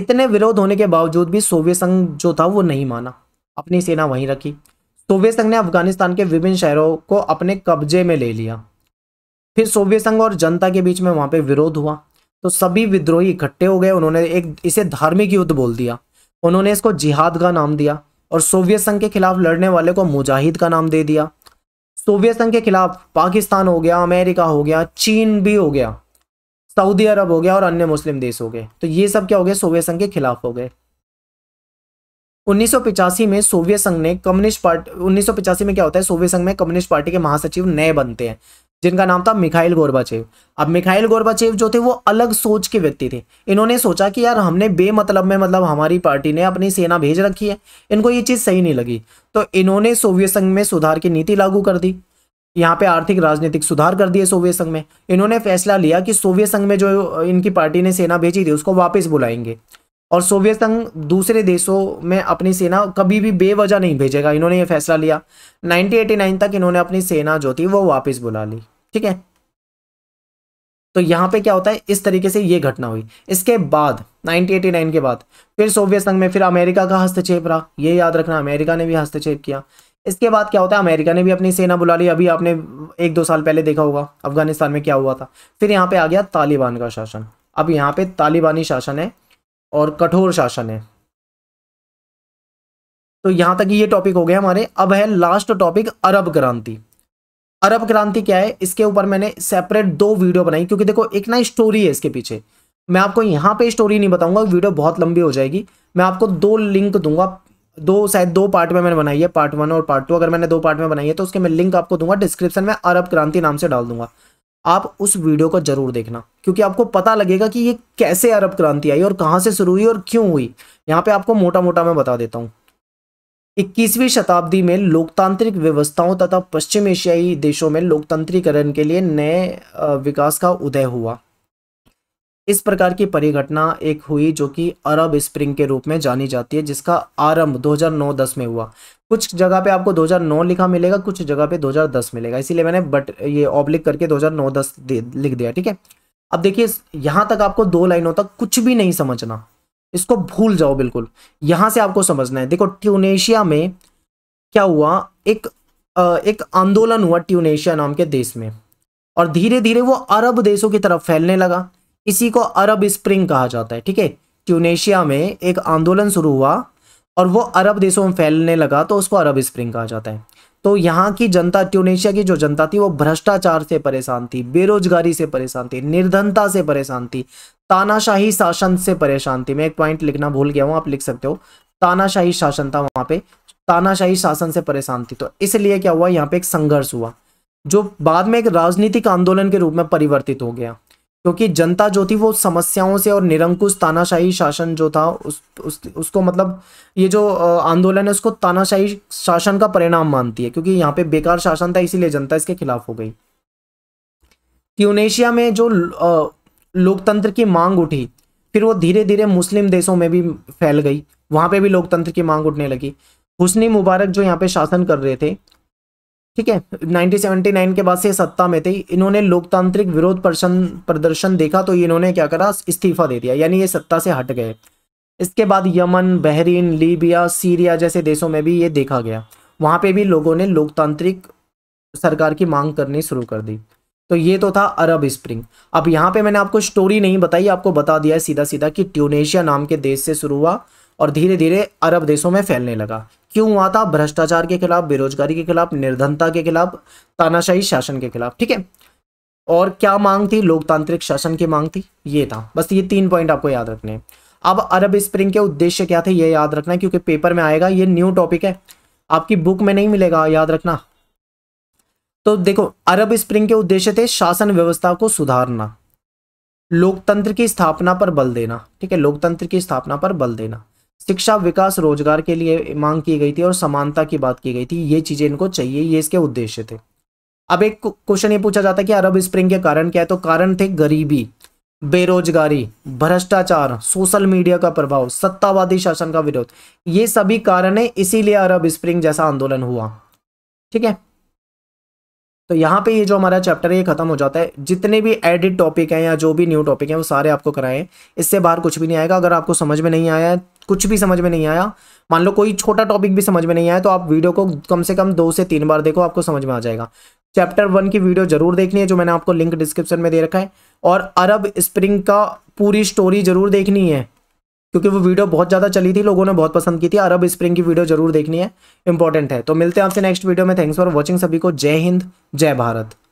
इतने विरोध होने के बावजूद भी सोवियत संघ जो था वो नहीं माना अपनी सेना वहीं रखी सोवियत संघ ने अफगानिस्तान के विभिन्न शहरों को अपने कब्जे में ले लिया फिर सोवियत संघ और जनता के बीच में वहां पे विरोध हुआ तो सभी विद्रोही इकट्ठे हो गए उन्होंने एक इसे धार्मिक युद्ध बोल दिया उन्होंने इसको जिहाद का नाम दिया और सोवियत संघ के खिलाफ लड़ने वाले को मुजाहिद का नाम दे दिया सोवियत संघ के खिलाफ पाकिस्तान हो गया अमेरिका हो गया चीन भी हो गया सऊदी अरब हो गया और अन्य मुस्लिम देश हो गए तो ये सब क्या हो गया सोवियत संघ के खिलाफ हो गए 1985 में सोवियत संघ ने कम्युनिस्ट पार्टी 1985 में क्या होता है सोवियत संघ में कम्युनिस्ट पार्टी के महासचिव नए बनते हैं जिनका नाम था मिखाइल गोरबाचेव अब मिखाइल गोरबाचेव जो थे वो अलग सोच के व्यक्ति थे इन्होंने सोचा कि यार हमने बेमतलब में मतलब हमारी पार्टी ने अपनी सेना भेज रखी है इनको ये चीज़ सही नहीं लगी तो इन्होंने सोवियत संघ में सुधार की नीति लागू कर दी यहाँ पे आर्थिक राजनीतिक सुधार कर दिए सोवियत संघ में इन्होंने फैसला लिया कि सोवियत संघ में जो इनकी पार्टी ने सेना भेजी थी उसको वापस बुलाएंगे और सोवियत संघ दूसरे देशों में अपनी सेना कभी भी बेवजह नहीं भेजेगा इन्होंने ये फैसला लिया 1989 तक इन्होंने अपनी सेना जो थी वो वापस बुला ली ठीक है तो यहां पे क्या होता है इस तरीके से ये घटना हुई इसके बाद 1989 के बाद फिर सोवियत संघ में फिर अमेरिका का हस्तक्षेप रहा ये याद रखना अमेरिका ने भी हस्तक्षेप किया इसके बाद क्या होता है अमेरिका ने भी अपनी सेना बुला ली अभी आपने एक दो साल पहले देखा होगा अफगानिस्तान में क्या हुआ था फिर यहाँ पे आ गया तालिबान का शासन अब यहाँ पे तालिबानी शासन है और कठोर शासन है तो यहाँ तक ये टॉपिक हो गया हमारे अब है लास्ट टॉपिक अरब क्रांति अरब क्रांति क्या है इसके ऊपर मैंने सेपरेट दो वीडियो बनाई क्योंकि देखो एक ना स्टोरी है इसके पीछे मैं आपको यहाँ पे स्टोरी नहीं बताऊंगा वीडियो बहुत लंबी हो जाएगी मैं आपको दो लिंक दूंगा दो शायद दो पार्ट में मैंने बनाई है पार्ट वन और पार्ट टू अगर मैंने दो पार्ट में बनाई है तो उसके मैं लिंक आपको दूंगा डिस्क्रिप्शन में अरब क्रांति नाम से डाल दूंगा आप उस वीडियो को जरूर देखना क्योंकि आपको पता लगेगा कि ये कैसे अरब क्रांति आई और कहाँ से शुरू हुई और क्यों हुई यहाँ पे आपको मोटा मोटा मैं बता देता हूँ इक्कीसवीं शताब्दी में लोकतांत्रिक व्यवस्थाओं तथा पश्चिम एशियाई देशों में लोकतंत्रीकरण के लिए नए विकास का उदय हुआ इस प्रकार की परिघटना एक हुई जो कि अरब स्प्रिंग के रूप में जानी जाती है जिसका आरंभ 2009-10 में हुआ कुछ जगह पे आपको 2009 लिखा मिलेगा कुछ जगह पे 2010 मिलेगा इसीलिए मैंने बट ये ऑब्लिक करके 2009-10 लिख दिया ठीक है अब देखिए यहाँ तक आपको दो लाइनों तक कुछ भी नहीं समझना इसको भूल जाओ बिल्कुल यहां से आपको समझना है देखो ट्यूनेशिया में क्या हुआ एक एक आंदोलन हुआ ट्यूनेशिया नाम के देश में और धीरे धीरे वो अरब देशों की तरफ फैलने लगा इसी को अरब स्प्रिंग कहा जाता है ठीक है ट्यूनेशिया में एक आंदोलन शुरू हुआ और वो अरब देशों में फैलने लगा तो उसको अरब स्प्रिंग कहा जाता है तो यहाँ की जनता ट्यूनेशिया की जो जनता थी वो भ्रष्टाचार से परेशान थी बेरोजगारी से परेशान थी निर्धनता से परेशान थी तानाशाही शासन से परेशान थी मैं एक पॉइंट लिखना भूल गया हूँ आप लिख सकते हो तानाशाही शासन था वहां पे तानाशाही शासन से परेशान थी तो इसलिए क्या हुआ यहाँ पे एक संघर्ष हुआ जो बाद में एक राजनीतिक आंदोलन के रूप में परिवर्तित हो गया क्योंकि जनता जो थी वो समस्याओं से और निरंकुश तानाशाही शासन जो था उस, उस उसको मतलब ये जो आंदोलन है उसको तानाशाही शासन का परिणाम मानती है क्योंकि यहाँ पे बेकार शासन था इसीलिए जनता इसके खिलाफ हो गई ट्यूनेशिया में जो लोकतंत्र की मांग उठी फिर वो धीरे धीरे मुस्लिम देशों में भी फैल गई वहां पे भी लोकतंत्र की मांग उठने लगी हुसनी मुबारक जो यहाँ पे शासन कर रहे थे ठीक है 1979 के बाद से सत्ता में थे इन्होंने लोकतांत्रिक विरोध प्रदर्शन प्रदर्शन देखा तो इन्होंने क्या करा इस्तीफा दे दिया यानी ये सत्ता से हट गए इसके बाद यमन बहरीन लीबिया सीरिया जैसे देशों में भी ये देखा गया वहाँ पे भी लोगों ने लोकतांत्रिक सरकार की मांग करनी शुरू कर दी तो ये तो था अरब स्प्रिंग अब यहाँ पे मैंने आपको स्टोरी नहीं बताई आपको बता दिया है सीधा सीधा कि ट्यूनेशिया नाम के देश से शुरू हुआ और धीरे धीरे अरब देशों में फैलने लगा क्यों हुआ था भ्रष्टाचार के खिलाफ बेरोजगारी के खिलाफ निर्धनता के खिलाफ तानाशाही शासन के खिलाफ ठीक है और क्या मांग थी लोकतांत्रिक शासन की मांग थी ये था बस ये तीन पॉइंट आपको याद रखने अब अरब स्प्रिंग के उद्देश्य क्या थे ये याद रखना क्योंकि पेपर में आएगा ये न्यू टॉपिक है आपकी बुक में नहीं मिलेगा याद रखना तो देखो अरब स्प्रिंग के उद्देश्य थे शासन व्यवस्था को सुधारना लोकतंत्र की स्थापना पर बल देना ठीक है लोकतंत्र की स्थापना पर बल देना शिक्षा विकास रोजगार के लिए मांग की गई थी और समानता की बात की गई थी ये चीज़ें इनको चाहिए ये इसके उद्देश्य थे अब एक क्वेश्चन ये पूछा जाता है कि अरब स्प्रिंग के कारण क्या है तो कारण थे गरीबी बेरोजगारी भ्रष्टाचार सोशल मीडिया का प्रभाव सत्तावादी शासन का विरोध ये सभी कारण है इसीलिए अरब स्प्रिंग जैसा आंदोलन हुआ ठीक है तो यहाँ पे ये जो हमारा चैप्टर है ये खत्म हो जाता है जितने भी एडिट टॉपिक हैं या जो भी न्यू टॉपिक हैं वो सारे आपको कराएं इससे बाहर कुछ भी नहीं आएगा अगर आपको समझ में नहीं आया है कुछ भी समझ में नहीं आया मान लो कोई छोटा टॉपिक भी समझ में नहीं आया तो आप वीडियो को कम से कम दो से तीन बार देखो आपको समझ में आ जाएगा चैप्टर वन की वीडियो जरूर देखनी है जो मैंने आपको लिंक डिस्क्रिप्शन में दे रखा है और अरब स्प्रिंग का पूरी स्टोरी जरूर देखनी है क्योंकि वो वीडियो बहुत ज़्यादा चली थी लोगों ने बहुत पसंद की थी अरब स्प्रिंग की वीडियो जरूर देखनी है इंपॉर्टेंट है तो मिलते हैं आपसे नेक्स्ट वीडियो में थैंक्स फॉर वॉचिंग सभी को जय हिंद जय भारत